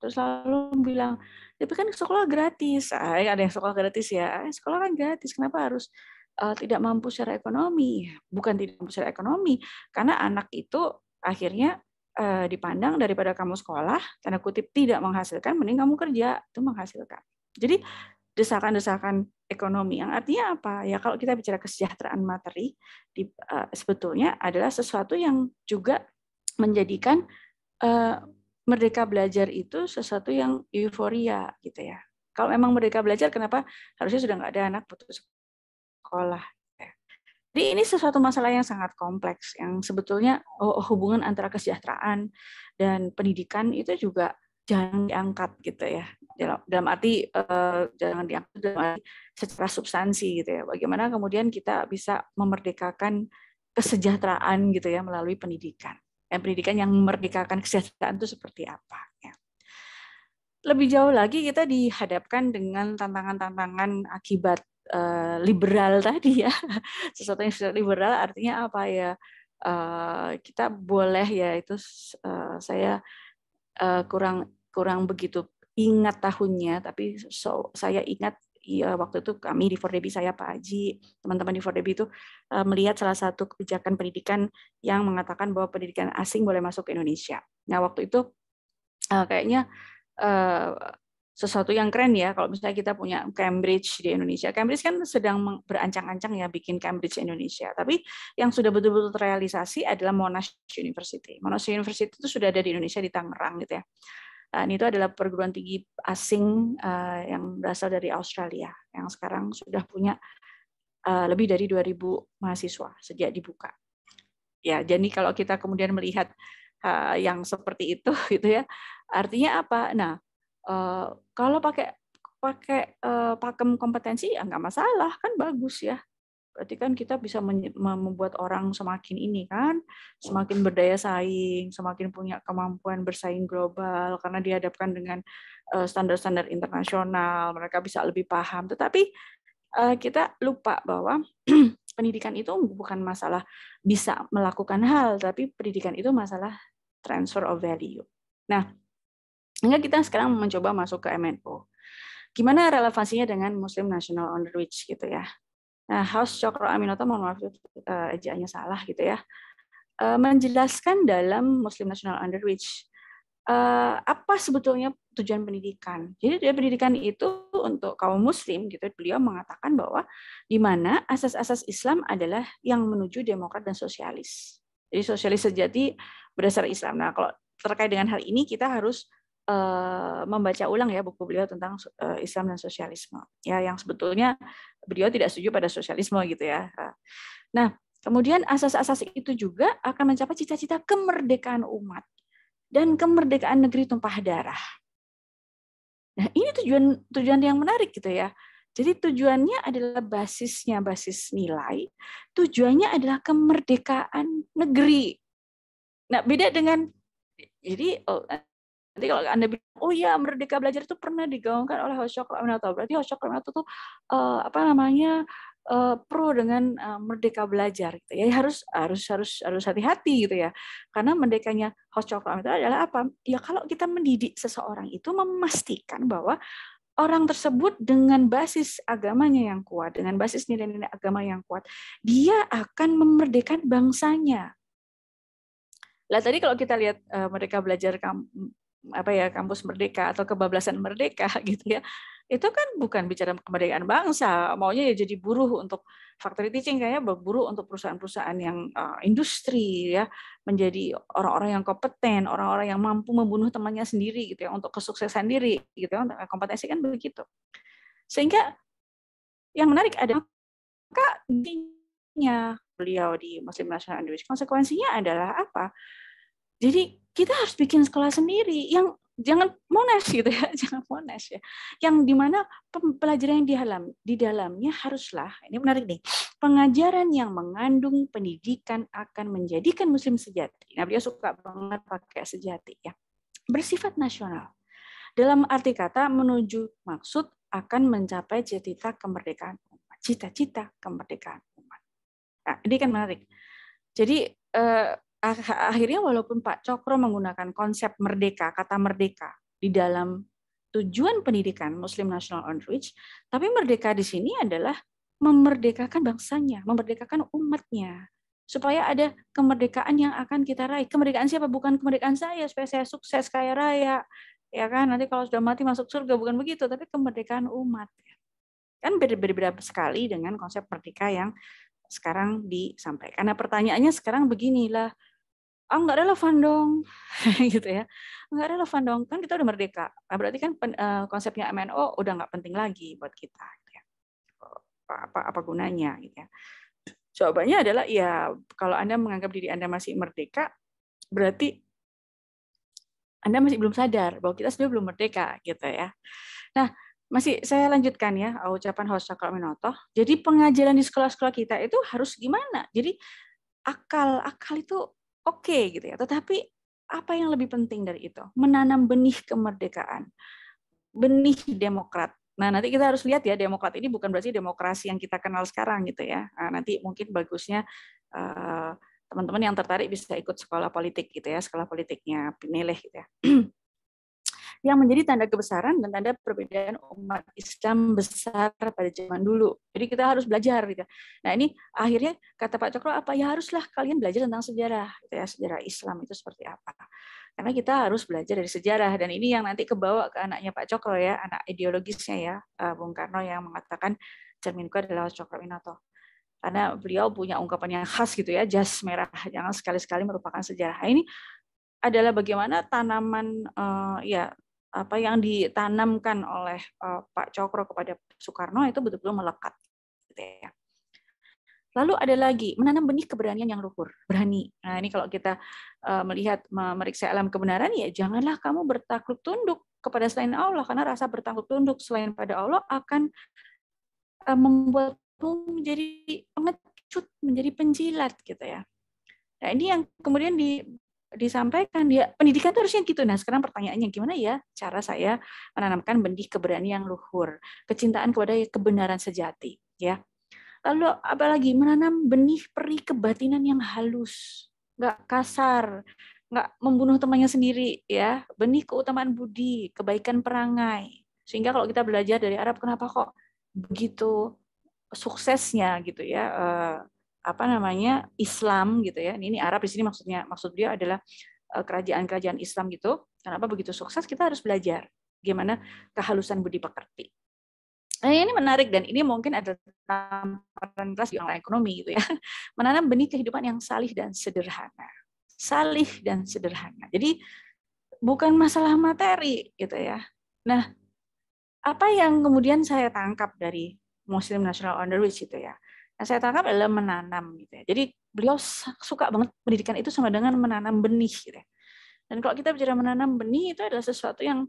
terus lalu bilang tapi kan sekolah gratis ah, ada yang sekolah gratis ya ah, sekolah kan gratis kenapa harus Eh, tidak mampu secara ekonomi, bukan tidak mampu secara ekonomi, karena anak itu akhirnya eh, dipandang daripada kamu sekolah, tanda kutip tidak menghasilkan, mending kamu kerja itu menghasilkan. Jadi desakan-desakan ekonomi yang artinya apa? Ya kalau kita bicara kesejahteraan materi, eh, sebetulnya adalah sesuatu yang juga menjadikan uh, merdeka belajar itu sesuatu yang euforia gitu ya. Kalau memang merdeka belajar, kenapa harusnya sudah nggak ada anak putus sekolah. Jadi ini sesuatu masalah yang sangat kompleks, yang sebetulnya oh, oh, hubungan antara kesejahteraan dan pendidikan itu juga jangan diangkat gitu ya dalam, dalam arti eh, jangan diangkat dalam arti secara substansi gitu ya bagaimana kemudian kita bisa memerdekakan kesejahteraan gitu ya melalui pendidikan dan pendidikan yang memerdekakan kesejahteraan itu seperti apa ya lebih jauh lagi kita dihadapkan dengan tantangan-tantangan akibat Eh, liberal tadi ya sesuatu yang sudah liberal artinya apa ya uh, kita boleh ya itu uh, saya uh, kurang kurang begitu ingat tahunnya tapi so, saya ingat ya, waktu itu kami di Fordebi saya Pak Haji teman-teman di Fordebi itu uh, melihat salah satu kebijakan pendidikan yang mengatakan bahwa pendidikan asing boleh masuk ke Indonesia. Nah waktu itu uh, kayaknya sesuatu yang keren ya kalau misalnya kita punya Cambridge di Indonesia. Cambridge kan sedang berancang-ancang ya bikin Cambridge Indonesia. Tapi yang sudah betul-betul terrealisasi adalah Monash University. Monash University itu sudah ada di Indonesia di Tangerang gitu ya. Ini itu adalah perguruan tinggi asing eh, yang berasal dari Australia yang sekarang sudah punya eh, lebih dari 2000 mahasiswa sejak dibuka. Ya, jadi kalau kita kemudian melihat eh, yang seperti itu gitu ya, artinya apa? Nah, Eh, kalau pakai pakai uh, pakem kompetensi ya nggak masalah kan bagus ya berarti kan kita bisa membuat orang semakin ini kan semakin berdaya saing semakin punya kemampuan bersaing global karena dihadapkan dengan eh, standar-standar internasional mereka bisa lebih paham tetapi kita lupa bahwa pendidikan itu bukan masalah bisa melakukan hal tapi pendidikan itu masalah transfer of value nah sehingga kita sekarang mencoba masuk ke MNO. Gimana relevansinya dengan Muslim National on the gitu ya? Nah, House Chokro Aminoto, mohon maaf itu uh, eh, ejaannya salah gitu ya, uh, menjelaskan dalam Muslim National on the uh, apa sebetulnya tujuan pendidikan. Jadi tujuan pendidikan itu untuk kaum muslim gitu beliau mengatakan bahwa di mana asas-asas Islam adalah yang menuju demokrat dan sosialis. Jadi sosialis sejati berdasar Islam. Nah, kalau terkait dengan hal ini kita harus Eh, membaca ulang ya buku beliau tentang eh, Islam dan sosialisme ya yang sebetulnya beliau tidak setuju pada sosialisme gitu ya. Nah, kemudian asas-asas itu juga akan mencapai cita-cita kemerdekaan umat dan kemerdekaan negeri tumpah darah. Nah, ini tujuan tujuan yang menarik gitu ya. Jadi tujuannya adalah basisnya basis nilai, tujuannya adalah kemerdekaan negeri. Nah, beda dengan jadi oh, jadi kalau Anda bilang, oh iya Merdeka Belajar itu pernah digaungkan oleh Hoshok Ramnato. Berarti Hoshok Ramnato itu uh, eh, apa namanya uh, pro dengan uh, Merdeka Belajar. Gitu. Ya harus harus harus harus hati-hati gitu ya. Karena merdekanya Hoshok Ramnato adalah apa? Ya kalau kita mendidik seseorang itu memastikan bahwa orang tersebut dengan basis agamanya yang kuat, dengan basis nilai-nilai agama yang kuat, dia akan memerdekakan bangsanya. Lah tadi kalau kita lihat uh, mereka belajar apa ya kampus merdeka atau kebablasan merdeka gitu ya itu kan bukan bicara kemerdekaan bangsa maunya ya jadi buruh untuk factory teaching kayaknya buruh untuk perusahaan-perusahaan yang eh, industri ya menjadi orang-orang yang kompeten orang-orang yang mampu membunuh temannya sendiri gitu ya untuk kesuksesan diri gitu ya untuk kompetensi kan begitu sehingga yang menarik adalah maka intinya beliau di Muslim National Indonesia konsekuensinya adalah apa jadi kita harus bikin sekolah sendiri yang jangan monas gitu ya, jangan monas ya. Yang dimana pelajaran yang di dalam, di dalamnya haruslah, ini menarik nih, pengajaran yang mengandung pendidikan akan menjadikan muslim sejati. Nah beliau suka banget pakai sejati ya. Bersifat nasional. Dalam arti kata menuju maksud akan mencapai cita-cita kemerdekaan umat, cita-cita kemerdekaan umat. Nah, ini kan menarik. Jadi eh, akhirnya walaupun Pak Cokro menggunakan konsep merdeka, kata merdeka di dalam tujuan pendidikan Muslim National Outreach, tapi merdeka di sini adalah memerdekakan bangsanya, memerdekakan umatnya, supaya ada kemerdekaan yang akan kita raih. Kemerdekaan siapa? Bukan kemerdekaan saya, supaya saya sukses kaya raya, ya kan? Nanti kalau sudah mati masuk surga, bukan begitu, tapi kemerdekaan umat. Kan berbeda-beda sekali dengan konsep merdeka yang sekarang disampaikan. Nah pertanyaannya sekarang beginilah, ah nggak relevan dong gitu ya nggak relevan dong kan kita udah merdeka nah, berarti kan pen, uh, konsepnya MNO udah nggak penting lagi buat kita gitu ya. apa, apa apa gunanya gitu ya jawabannya adalah ya kalau anda menganggap diri anda masih merdeka berarti anda masih belum sadar bahwa kita sebenarnya belum merdeka gitu ya nah masih saya lanjutkan ya ucapan host kalau Minoto. Jadi pengajaran di sekolah-sekolah kita itu harus gimana? Jadi akal akal itu oke okay, gitu ya. Tetapi apa yang lebih penting dari itu? Menanam benih kemerdekaan, benih demokrat. Nah, nanti kita harus lihat ya demokrat ini bukan berarti demokrasi yang kita kenal sekarang gitu ya. Nah, nanti mungkin bagusnya eh, teman-teman yang tertarik bisa ikut sekolah politik gitu ya, sekolah politiknya pilih gitu ya. yang menjadi tanda kebesaran dan tanda perbedaan umat Islam besar pada zaman dulu. Jadi kita harus belajar gitu. Nah, ini akhirnya kata Pak Cokro apa ya haruslah kalian belajar tentang sejarah gitu ya, sejarah Islam itu seperti apa. Karena kita harus belajar dari sejarah dan ini yang nanti kebawa ke anaknya Pak Cokro ya, anak ideologisnya ya, eh, Bung Karno yang mengatakan cerminku adalah Cokro Minato. karena beliau punya ungkapan yang khas gitu ya, jas merah jangan sekali-sekali merupakan sejarah. Nah, ini adalah bagaimana tanaman uh, ya apa yang ditanamkan oleh eh, Pak Cokro kepada Soekarno itu betul-betul melekat gitu ya. Lalu ada lagi menanam benih keberanian yang luhur, berani. Nah ini kalau kita eh, melihat memeriksa alam kebenaran ya janganlah kamu bertakluk tunduk kepada selain Allah karena rasa bertakluk tunduk selain pada Allah akan eh, membuatmu menjadi pengecut, menjadi penjilat gitu ya. Nah ini yang kemudian di, disampaikan dia pendidikan itu harusnya gitu. Nah, sekarang pertanyaannya gimana ya cara saya menanamkan benih keberanian yang luhur, kecintaan kepada kebenaran sejati, ya. Lalu apalagi menanam benih peri kebatinan yang halus, nggak kasar, nggak membunuh temannya sendiri, ya. Benih keutamaan budi, kebaikan perangai. Sehingga kalau kita belajar dari Arab kenapa kok begitu suksesnya gitu ya eh, apa namanya Islam gitu ya. Ini Arab di sini maksudnya maksud dia adalah eh, kerajaan-kerajaan Islam gitu. Kenapa begitu sukses? Kita harus belajar gimana kehalusan budi pekerti. Nah, ini menarik dan ini mungkin ada tamparan kelas yang ekonomi gitu ya. Menanam benih kehidupan yang salih dan sederhana. Salih dan sederhana. Jadi bukan masalah materi gitu ya. Nah, apa yang kemudian saya tangkap dari Muslim National Underwich itu ya yang saya tangkap adalah menanam gitu ya. Jadi beliau suka banget pendidikan itu sama dengan menanam benih gitu ya. Dan kalau kita bicara menanam benih itu adalah sesuatu yang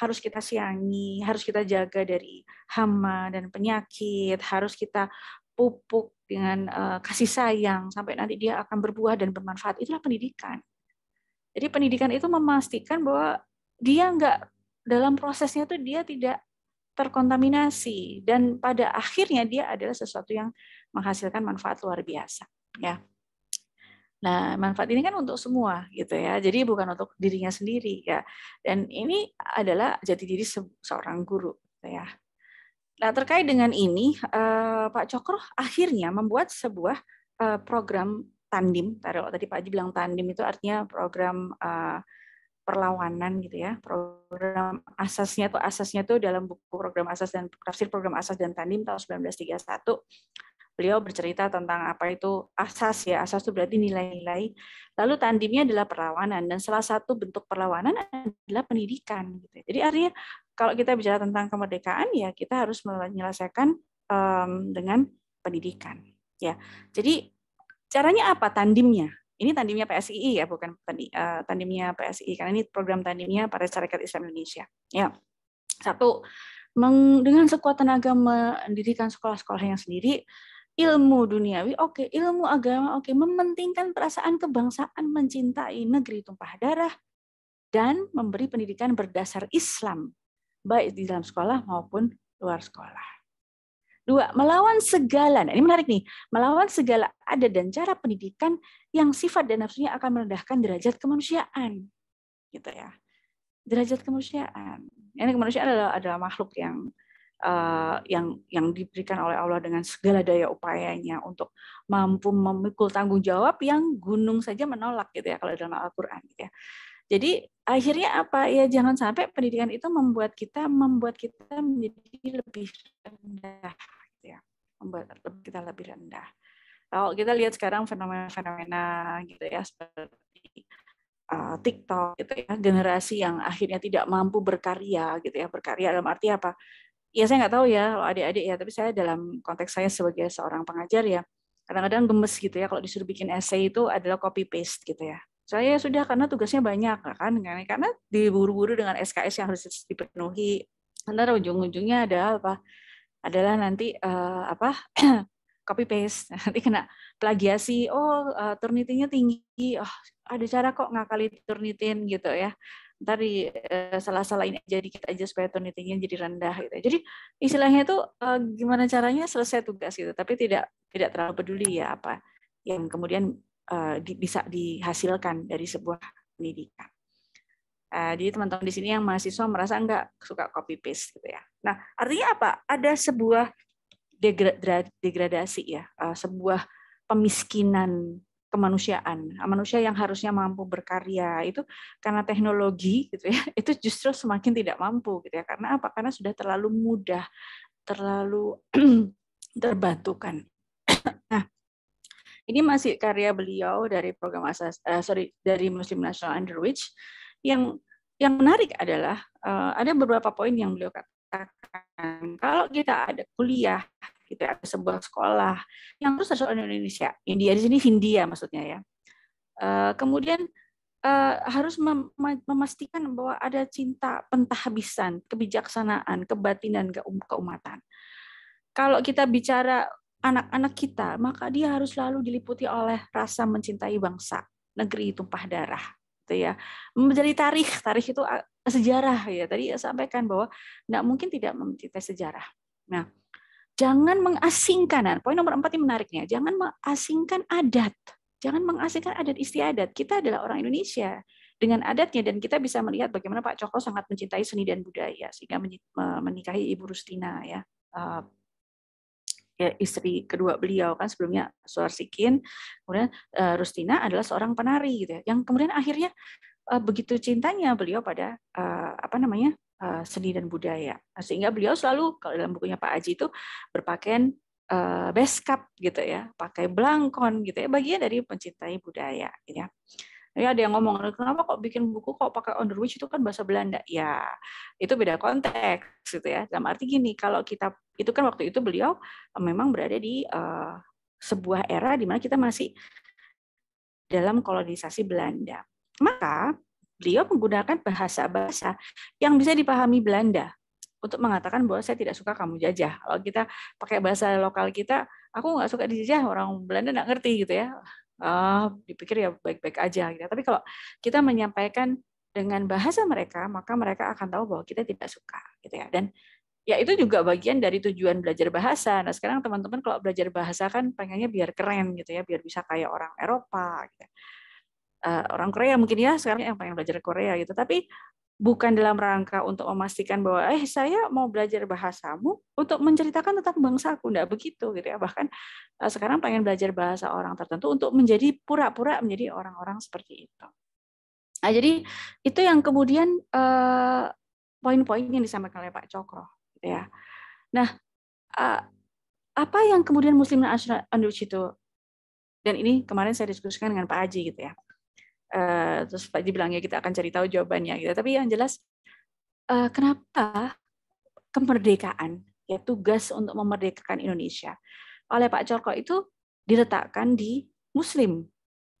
harus kita siangi, harus kita jaga dari hama dan penyakit, harus kita pupuk dengan uh, kasih sayang sampai nanti dia akan berbuah dan bermanfaat. Itulah pendidikan. Jadi pendidikan itu memastikan bahwa dia nggak dalam prosesnya itu dia tidak terkontaminasi dan pada akhirnya dia adalah sesuatu yang menghasilkan manfaat luar biasa ya nah manfaat ini kan untuk semua gitu ya jadi bukan untuk dirinya sendiri ya dan ini adalah jati diri seorang guru gitu ya nah terkait dengan ini eh, Pak Cokro akhirnya membuat sebuah eh, program tandim tadi Pak Haji bilang tandim itu artinya program eh, perlawanan gitu ya program asasnya tuh asasnya tuh dalam buku program asas dan tafsir program asas dan tandim tahun 1931 beliau bercerita tentang apa itu asas ya asas itu berarti nilai-nilai lalu tandimnya adalah perlawanan dan salah satu bentuk perlawanan adalah pendidikan gitu ya. jadi artinya kalau kita bicara tentang kemerdekaan ya kita harus menyelesaikan um, dengan pendidikan ya jadi caranya apa tandimnya ini tandemnya PSII ya, bukan tandemnya eh, PSII karena ini program tandemnya para Serikat Islam Indonesia. Ya. Satu, dengan sekuat tenaga mendirikan sekolah sekolah yang sendiri, ilmu duniawi, oke, okay. ilmu agama, oke, okay. mementingkan perasaan kebangsaan, mencintai negeri tumpah darah, dan memberi pendidikan berdasar Islam, baik di dalam sekolah maupun luar sekolah. Dua, melawan segala. Nah, ini menarik nih. Melawan segala ada dan cara pendidikan yang sifat dan nafsunya akan merendahkan derajat kemanusiaan. Gitu ya. Derajat kemanusiaan. Ini kemanusiaan adalah, adalah makhluk yang uh, yang yang diberikan oleh Allah dengan segala daya upayanya untuk mampu memikul tanggung jawab yang gunung saja menolak gitu ya kalau dalam Al-Qur'an gitu ya. Jadi akhirnya apa ya jangan sampai pendidikan itu membuat kita membuat kita menjadi lebih rendah gitu ya membuat kita lebih rendah kalau kita lihat sekarang fenomena-fenomena gitu ya seperti eh, TikTok gitu ya generasi yang akhirnya tidak mampu berkarya gitu ya berkarya dalam arti apa ya saya nggak tahu ya kalau adik-adik ya tapi saya dalam konteks saya sebagai seorang pengajar ya kadang-kadang gemes gitu ya kalau disuruh bikin essay itu adalah copy paste gitu ya saya sudah karena tugasnya banyak kan karena diburu-buru dengan SKS yang harus dipenuhi. Karena ujung-ujungnya ada apa? Adalah nanti uh, apa? copy paste nanti kena plagiasi oh uh, eh, turnitinnya tinggi oh, ada cara kok ngakali turnitin gitu ya ntar di uh, eh, salah ini aja dikit aja supaya turnitinnya jadi rendah gitu ya. jadi istilahnya itu uh, gimana caranya selesai tugas gitu tapi tidak tidak terlalu peduli ya apa yang kemudian Eh, bisa dihasilkan dari sebuah pendidikan. Eh, jadi teman-teman di sini yang mahasiswa merasa nggak suka copy paste gitu ya. Nah artinya apa? Ada sebuah degradasi ya, eh, sebuah pemiskinan kemanusiaan. Manusia yang harusnya mampu berkarya itu karena teknologi gitu ya, itu justru semakin tidak mampu gitu ya. Karena apa? Karena sudah terlalu mudah, terlalu terbatukan. nah, ini masih karya beliau dari program asas uh, sorry dari Muslim National Underwich yang yang menarik adalah uh, ada beberapa poin yang beliau katakan. Kalau kita ada kuliah kita ada sebuah sekolah yang terus asal Indonesia, India di sini Hindia ya maksudnya ya. Uh, kemudian uh, harus mem memastikan bahwa ada cinta pentahbisan, kebijaksanaan, kebatinan, keum keumatan. Kalau kita bicara anak-anak kita, maka dia harus selalu diliputi oleh rasa mencintai bangsa, negeri tumpah darah, gitu ya. Menjadi tarikh, tarikh itu ah, sejarah ya. Tadi saya sampaikan bahwa tidak mungkin tidak mencintai sejarah. Nah, jangan mengasingkan. Nah, poin nomor empat ini menariknya Jangan mengasingkan adat. Jangan mengasingkan adat istiadat. Kita adalah orang Indonesia dengan adatnya dan kita bisa melihat bagaimana Pak Cokro sangat mencintai seni dan budaya sehingga menikahi Ibu Rustina ya ah, ya, istri kedua beliau kan sebelumnya Suarsikin kemudian uh, Rustina adalah seorang penari gitu ya yang kemudian akhirnya uh, begitu cintanya beliau pada uh, apa namanya uh, seni dan budaya sehingga beliau selalu kalau dalam bukunya Pak Aji itu berpakaian uh, beskap gitu ya pakai belangkon gitu ya bagian dari mencintai budaya gitu ya Ya, ada yang ngomong, kenapa kok bikin buku kok pakai Onderwich itu kan bahasa Belanda? Ya, itu beda konteks gitu ya. Dalam arti gini, kalau kita itu kan waktu itu beliau eh, memang berada di uh, sebuah era di mana kita masih dalam kolonisasi Belanda. Maka beliau menggunakan bahasa-bahasa yang bisa dipahami Belanda untuk mengatakan bahwa saya tidak suka kamu jajah. Kalau kita pakai bahasa lokal kita, aku nggak suka dijajah, orang Belanda nggak ngerti gitu ya uh, dipikir ya baik-baik aja. Gitu. Ya. Tapi kalau kita menyampaikan dengan bahasa mereka, maka mereka akan tahu bahwa kita tidak suka, gitu ya. Dan ya itu juga bagian dari tujuan belajar bahasa. Nah sekarang teman-teman kalau belajar bahasa kan pengennya biar keren gitu ya, biar bisa kayak orang Eropa, gitu. uh, orang Korea mungkin ya sekarang yang pengen belajar Korea gitu. Tapi bukan dalam rangka untuk memastikan bahwa eh saya mau belajar bahasamu untuk menceritakan tentang bangsaku enggak begitu gitu ya bahkan eh, sekarang pengen belajar bahasa orang tertentu untuk menjadi pura-pura menjadi orang-orang seperti itu nah, jadi itu yang kemudian eh, poin-poin yang disampaikan oleh Pak Cokro gitu ya nah eh, apa yang kemudian Muslim Andalus itu dan ini kemarin saya diskusikan dengan Pak Aji gitu ya Eh, terus Pak Ji bilang ya kita akan cari tahu jawabannya gitu. Tapi yang jelas eh, kenapa kemerdekaan ya tugas untuk memerdekakan Indonesia oleh Pak Corko itu diletakkan di Muslim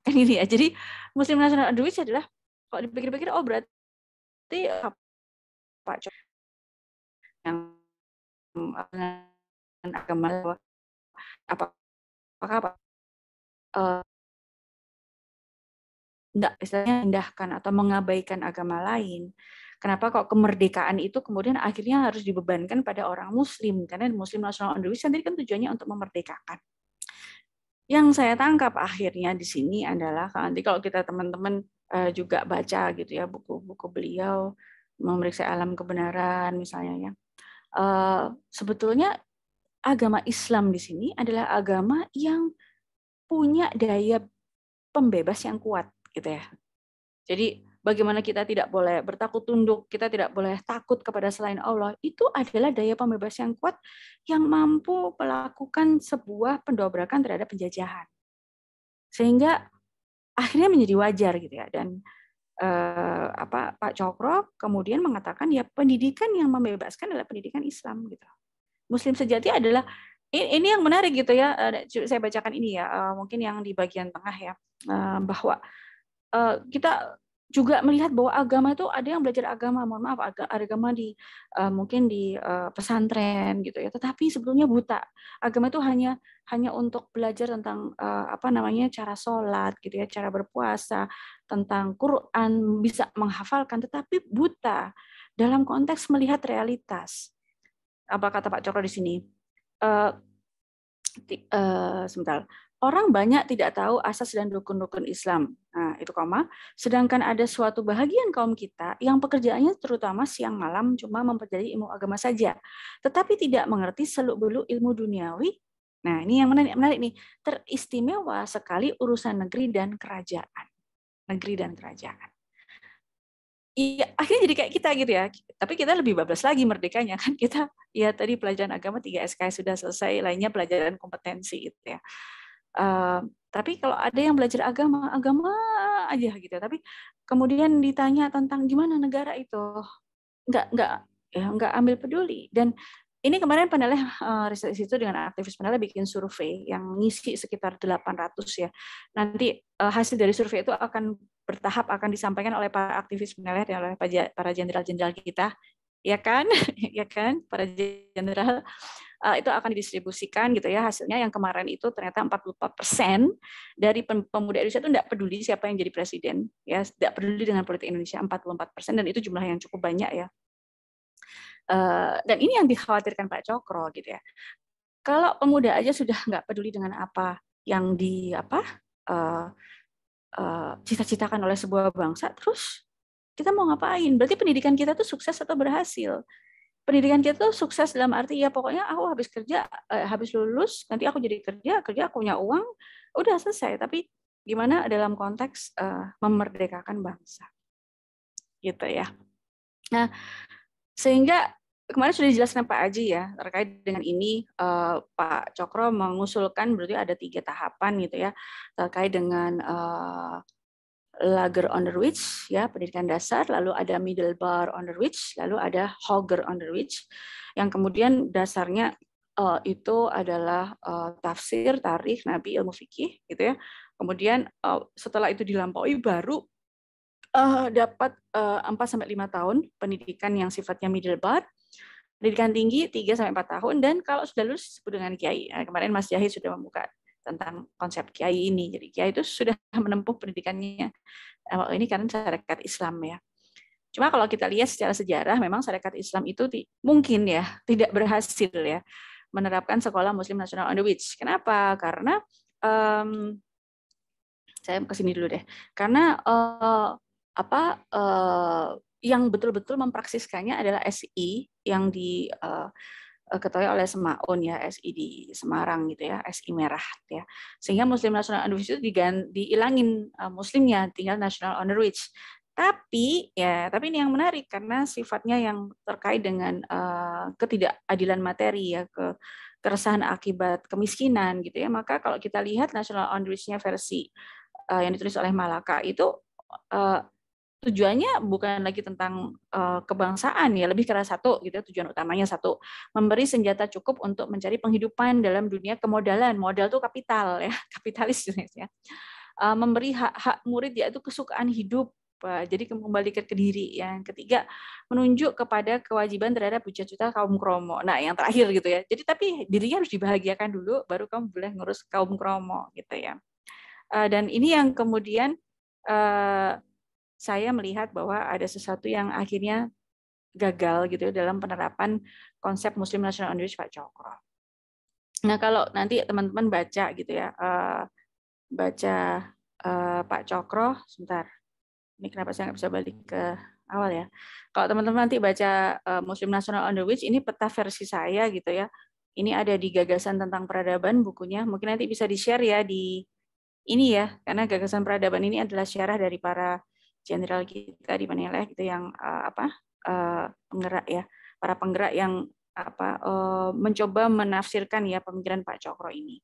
kan ini ya. Jadi Muslim Nasional Indonesia adalah kalau dipikir-pikir oh berarti eh, Pak Corko yang agama apa apakah apa tidak istilahnya indahkan atau mengabaikan agama lain. Kenapa kok kemerdekaan itu kemudian akhirnya harus dibebankan pada orang Muslim? Karena Muslim National Underwish sendiri kan tujuannya untuk memerdekakan. Yang saya tangkap akhirnya di sini adalah nanti kalau kita teman-teman eh, juga baca gitu ya buku-buku beliau memeriksa alam kebenaran misalnya ya. Eh, sebetulnya agama Islam di sini adalah agama yang punya daya pembebas yang kuat gitu ya. Jadi bagaimana kita tidak boleh bertakut tunduk, kita tidak boleh takut kepada selain Allah, itu adalah daya pembebas yang kuat yang mampu melakukan sebuah pendobrakan terhadap penjajahan. Sehingga akhirnya menjadi wajar gitu ya dan eh, apa Pak Cokro kemudian mengatakan ya pendidikan yang membebaskan adalah pendidikan Islam gitu. Muslim sejati adalah ini yang menarik gitu ya. Eh, saya bacakan ini ya, eh, mungkin yang di bagian tengah ya, eh, bahwa Eh, kita juga melihat bahwa agama itu ada yang belajar agama, mohon maaf agama di eh, mungkin di eh, pesantren gitu ya, tetapi sebelumnya buta. Agama itu hanya hanya untuk belajar tentang apa namanya cara sholat gitu ya, cara berpuasa, tentang Quran bisa menghafalkan, tetapi buta dalam konteks melihat realitas. Apa kata Pak Cokro di sini? Uh, uh, sebentar Orang banyak tidak tahu asas dan rukun-rukun Islam. Nah, itu koma. Sedangkan ada suatu bahagian kaum kita yang pekerjaannya terutama siang malam cuma mempelajari ilmu agama saja, tetapi tidak mengerti seluk-beluk ilmu duniawi. Nah, ini yang menarik, menarik nih. Teristimewa sekali urusan negeri dan kerajaan. Negeri dan kerajaan iya akhirnya jadi kayak kita gitu ya tapi kita lebih bablas lagi merdekanya kan kita ya tadi pelajaran agama 3 SKS sudah selesai lainnya pelajaran kompetensi gitu ya tapi kalau ada yang belajar agama, agama aja gitu. Tapi kemudian ditanya tentang gimana negara itu, nggak nggak ya nggak ambil peduli. Dan ini kemarin panelnya riset itu dengan aktivis panelnya bikin survei yang ngisi sekitar 800 ya. Nanti hasil dari survei itu akan bertahap akan disampaikan oleh para aktivis panelnya dan oleh para jenderal-jenderal kita, ya kan, ya kan, para jenderal. Eh, itu akan didistribusikan gitu ya hasilnya yang kemarin itu ternyata 44% dari pemuda Indonesia itu tidak peduli siapa yang jadi presiden ya tidak peduli dengan politik Indonesia 44% dan itu jumlah yang cukup banyak ya eh, dan ini yang dikhawatirkan Pak Cokro gitu ya kalau pemuda aja sudah nggak peduli dengan apa yang di apa eh, cita-citakan oleh sebuah bangsa terus kita mau ngapain berarti pendidikan kita tuh sukses atau berhasil pendidikan kita tuh sukses dalam arti ya pokoknya aku habis kerja eh, habis lulus nanti aku jadi kerja kerja aku punya uang udah selesai tapi gimana dalam konteks eh, memerdekakan bangsa gitu ya nah sehingga kemarin sudah dijelaskan Pak Aji ya terkait dengan ini eh, Pak Cokro mengusulkan berarti ada tiga tahapan gitu ya terkait dengan eh, Lager ridge, ya pendidikan dasar, lalu ada middle bar the ridge, lalu ada hogger Hoger ridge, yang kemudian dasarnya uh, itu adalah uh, tafsir, tarikh, nabi, ilmu fikih, gitu ya. Kemudian uh, setelah itu dilampaui, baru uh, dapat uh, 4 sampai lima tahun pendidikan yang sifatnya middle bar, pendidikan tinggi 3 sampai empat tahun, dan kalau sudah lulus disebut dengan kiai. Nah, kemarin Mas Jahid sudah membuka tentang konsep kiai ini. Jadi kiai itu sudah menempuh pendidikannya oh, ini karena syarikat Islam ya. Cuma kalau kita lihat secara sejarah, memang syarikat Islam itu mungkin ya tidak berhasil ya menerapkan sekolah Muslim Nasional on the Beach. Kenapa? Karena um, saya kesini dulu deh. Karena uh, apa uh, yang betul-betul mempraksiskannya adalah SI yang di uh, Eh, ketua oleh semaun ya SI di Semarang gitu ya SI merah gitu ya sehingga Muslim National Underwich itu digan, diilangin eh, Muslimnya tinggal National Underwich tapi ya tapi ini yang menarik karena sifatnya yang terkait dengan uh, ketidakadilan materi ya ke keresahan akibat kemiskinan gitu ya maka kalau kita lihat National Underwich-nya versi uh, yang ditulis oleh Malaka itu tujuannya bukan lagi tentang uh, kebangsaan ya, lebih karena satu gitu ya, tujuan utamanya satu memberi senjata cukup untuk mencari penghidupan dalam dunia kemodalan. Modal tuh kapital ya, kapitalis jenisnya. Uh, memberi hak-hak murid yaitu kesukaan hidup jadi kembali ke kediri yang ketiga menunjuk kepada kewajiban terhadap bujat cita kaum kromo nah yang terakhir gitu ya jadi tapi dirinya harus dibahagiakan dulu baru kamu boleh ngurus kaum kromo gitu ya eh, dan ini yang kemudian saya melihat bahwa ada sesuatu yang akhirnya gagal gitu ya dalam penerapan konsep Muslim National Indonesia Pak Cokro. Nah kalau nanti teman-teman baca gitu ya, eh, baca eh, Pak Cokro, sebentar, ini kenapa saya nggak bisa balik ke awal ya. Kalau teman-teman nanti baca eh, Muslim National Underwich, ini peta versi saya gitu ya. Ini ada di gagasan tentang peradaban bukunya. Mungkin nanti bisa di-share ya di ini ya, karena gagasan peradaban ini adalah syarah dari para general kita di Manila gitu yang uh, apa uh, penggerak ya para penggerak yang apa uh, mencoba menafsirkan ya pemikiran Pak Cokro ini.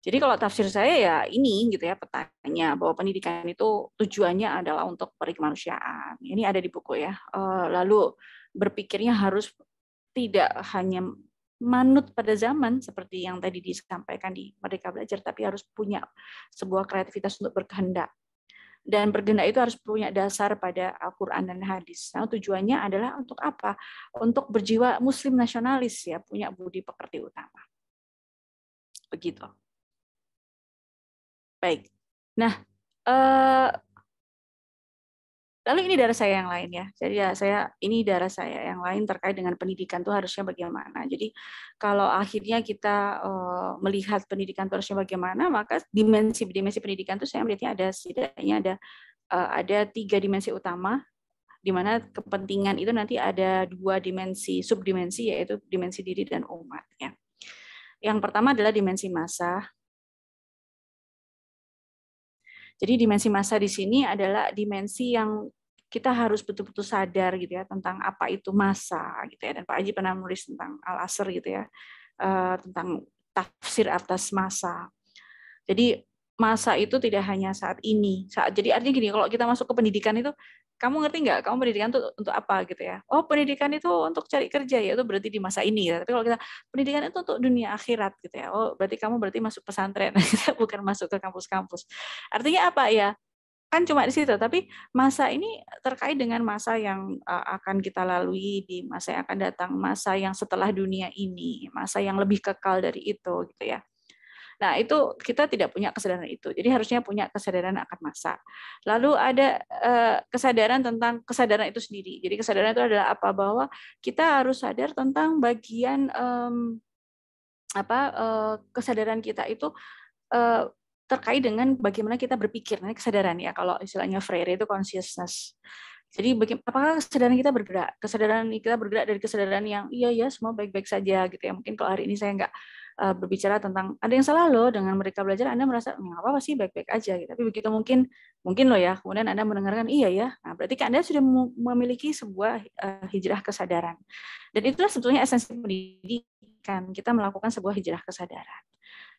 Jadi kalau tafsir saya ya ini gitu ya petanya bahwa pendidikan itu tujuannya adalah untuk perikemanusiaan. Ini ada di buku ya. Lalu berpikirnya harus tidak hanya manut pada zaman seperti yang tadi disampaikan di Merdeka Belajar, tapi harus punya sebuah kreativitas untuk berkehendak dan bergenda itu harus punya dasar pada Al-Quran dan hadis. Nah, tujuannya adalah untuk apa? Untuk berjiwa muslim nasionalis ya, punya budi pekerti utama. Begitu. Baik. Nah, eh, Lalu ini darah saya yang lain ya. Jadi ya saya ini darah saya yang lain terkait dengan pendidikan itu harusnya bagaimana. Jadi kalau akhirnya kita eh, melihat pendidikan itu harusnya bagaimana, maka dimensi-dimensi pendidikan itu saya melihatnya ada setidaknya ada eh, ada tiga dimensi utama di mana kepentingan itu nanti ada dua dimensi subdimensi yaitu dimensi diri dan umat ya. Yang pertama adalah dimensi masa. Jadi dimensi masa di sini adalah dimensi yang kita harus betul-betul sadar gitu ya tentang apa itu masa gitu ya dan Pak Haji pernah menulis tentang al asr gitu ya eh, tentang tafsir atas masa jadi masa itu tidak hanya saat ini saat jadi artinya gini kalau kita masuk ke pendidikan itu kamu ngerti nggak kamu pendidikan itu untuk apa gitu ya oh pendidikan itu untuk cari kerja ya itu berarti di masa ini ya tapi kalau kita pendidikan itu untuk dunia akhirat gitu ya oh berarti kamu berarti masuk pesantren bukan masuk ke kampus-kampus artinya apa ya kan cuma di situ tapi masa ini terkait dengan masa yang eh, akan kita lalui di masa yang akan datang masa yang setelah dunia ini masa yang lebih kekal dari itu gitu ya nah itu kita tidak punya kesadaran itu jadi harusnya punya kesadaran akan masa lalu ada eh, kesadaran tentang kesadaran itu sendiri jadi kesadaran itu adalah apa bahwa kita harus sadar tentang bagian mmm, apa eh, kesadaran kita itu terkait dengan bagaimana kita berpikir ini kesadaran ya kalau istilahnya Freire itu consciousness jadi bagaimana apakah kesadaran kita bergerak kesadaran kita bergerak dari kesadaran yang iya ya semua baik-baik saja gitu ya mungkin kalau hari ini saya nggak eh, berbicara tentang ada yang salah loh dengan mereka belajar Anda merasa nggak apa-apa sih baik-baik aja gitu tapi begitu mungkin mungkin loh ya kemudian Anda mendengarkan iya ya nah berarti kan Anda sudah memiliki sebuah eh, hijrah kesadaran dan itulah sebetulnya esensi pendidikan kita melakukan sebuah hijrah kesadaran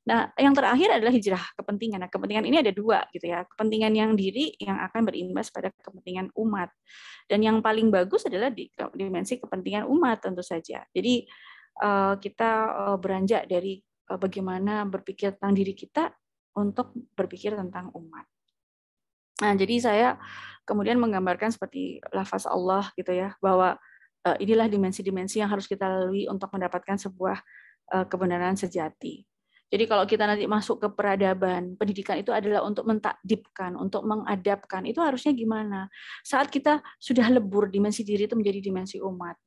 Nah, yang terakhir adalah hijrah kepentingan. Nah, kepentingan ini ada dua gitu ya. Kepentingan yang diri yang akan berimbas pada kepentingan umat. Dan yang paling bagus adalah di dimensi kepentingan umat tentu saja. Jadi eh, kita eh, beranjak dari eh, bagaimana berpikir tentang diri kita untuk berpikir tentang umat. Nah, jadi saya kemudian menggambarkan seperti lafaz Allah gitu ya, bahwa inilah dimensi-dimensi yang harus kita lalui untuk mendapatkan sebuah kebenaran sejati. Jadi kalau kita nanti masuk ke peradaban, pendidikan itu adalah untuk mentakdibkan, untuk mengadapkan. Itu harusnya gimana? Saat kita sudah lebur dimensi diri itu menjadi dimensi umat.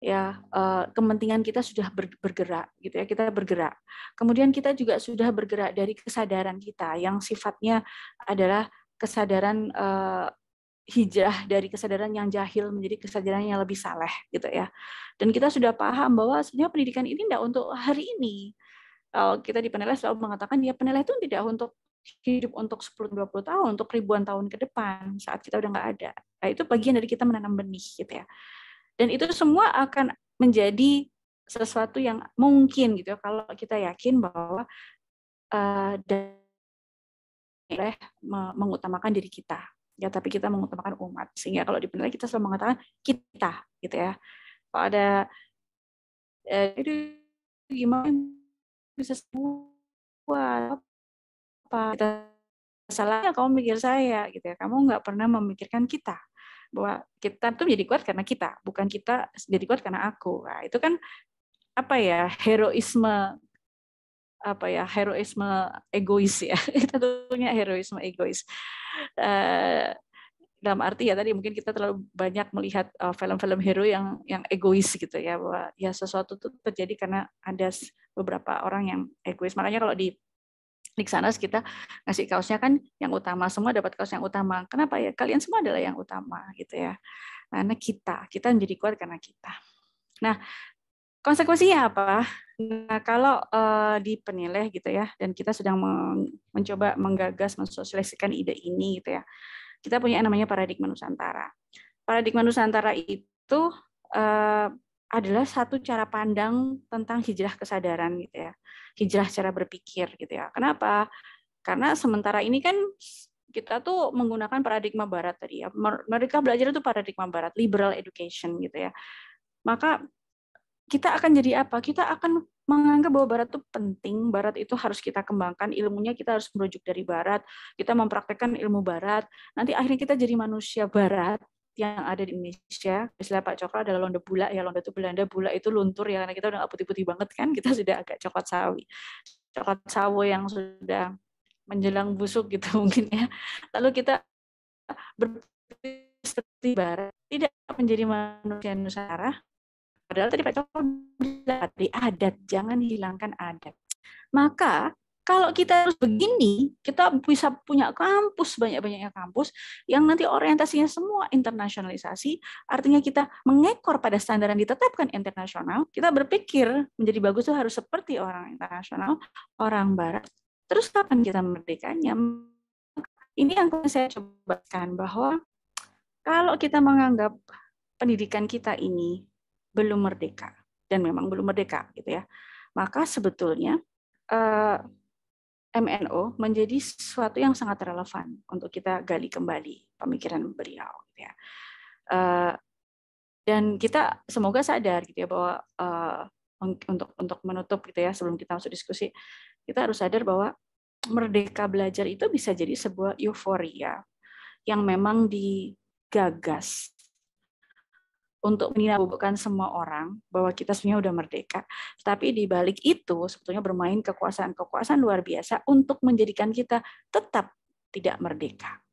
Ya, eh, kepentingan kita sudah bergerak gitu ya, kita bergerak. Kemudian kita juga sudah bergerak dari kesadaran kita yang sifatnya adalah kesadaran eh, hijrah dari kesadaran yang jahil menjadi kesadaran yang lebih saleh gitu ya. Dan kita sudah paham bahwa sebenarnya pendidikan ini tidak untuk hari ini kita di peneleh selalu mengatakan ya peneleh itu tidak untuk hidup untuk 10-20 tahun, untuk ribuan tahun ke depan saat kita udah nggak ada. Nah, itu bagian dari kita menanam benih gitu ya. Dan itu semua akan menjadi sesuatu yang mungkin gitu ya kalau kita yakin bahwa uh, mengutamakan diri kita ya tapi kita mengutamakan umat sehingga kalau di dipenilai kita selalu mengatakan kita gitu ya kalau ada eh, gimana bisa buat apa kita salahnya kamu mikir saya gitu ya kamu nggak pernah memikirkan kita bahwa kita tuh jadi kuat karena kita bukan kita jadi kuat karena aku nah, itu kan apa ya heroisme apa ya heroisme egois ya kita tentunya heroisme egois eh, dalam arti ya tadi mungkin kita terlalu banyak melihat uh, film-film hero yang yang egois gitu ya bahwa ya sesuatu itu terjadi karena ada beberapa orang yang egois makanya kalau di niksanas kita ngasih kaosnya kan yang utama semua dapat kaos yang utama kenapa ya kalian semua adalah yang utama gitu ya karena kita kita menjadi kuat karena kita nah konsekuensinya apa nah kalau uh, di penilai gitu ya dan kita sedang mencoba menggagas mensosialisasikan ide ini gitu ya kita punya namanya paradigma Nusantara. Paradigma Nusantara itu uh, adalah satu cara pandang tentang hijrah kesadaran gitu ya. Hijrah cara berpikir gitu ya. Kenapa? Karena sementara ini kan kita tuh menggunakan paradigma barat tadi ya. Mereka belajar itu paradigma barat, liberal education gitu ya. Maka kita akan jadi apa? Kita akan menganggap bahwa Barat itu penting, Barat itu harus kita kembangkan, ilmunya kita harus merujuk dari Barat, kita mempraktekkan ilmu Barat, nanti akhirnya kita jadi manusia Barat yang ada di Indonesia. Misalnya Pak Cokro adalah Londa bula, ya Londa itu Belanda, bula itu luntur, ya karena kita udah putih-putih banget kan, kita sudah agak coklat sawi. Coklat sawo yang sudah menjelang busuk gitu mungkin ya. Lalu kita berpikir seperti Barat, tidak menjadi manusia Nusantara, Padahal tadi Pak Cokro bilang tadi adat, jangan hilangkan adat. Maka kalau kita harus begini, kita bisa punya kampus, banyak-banyaknya kampus, yang nanti orientasinya semua internasionalisasi, artinya kita mengekor pada standar yang ditetapkan internasional, kita berpikir menjadi bagus itu harus seperti orang internasional, orang barat. Terus kapan kita merdekanya? Ini yang saya coba bahwa kalau kita menganggap pendidikan kita ini belum merdeka dan memang belum merdeka gitu ya. Maka sebetulnya eh, MNO menjadi sesuatu yang sangat relevan untuk kita gali kembali pemikiran beliau gitu ya. Eh, dan kita semoga sadar gitu ya bahwa eh, untuk untuk menutup gitu ya sebelum kita masuk diskusi kita harus sadar bahwa merdeka belajar itu bisa jadi sebuah euforia yang memang digagas untuk meninabobokan semua orang bahwa kita sebenarnya sudah merdeka. Tapi di balik itu sebetulnya bermain kekuasaan-kekuasaan luar biasa untuk menjadikan kita tetap tidak merdeka.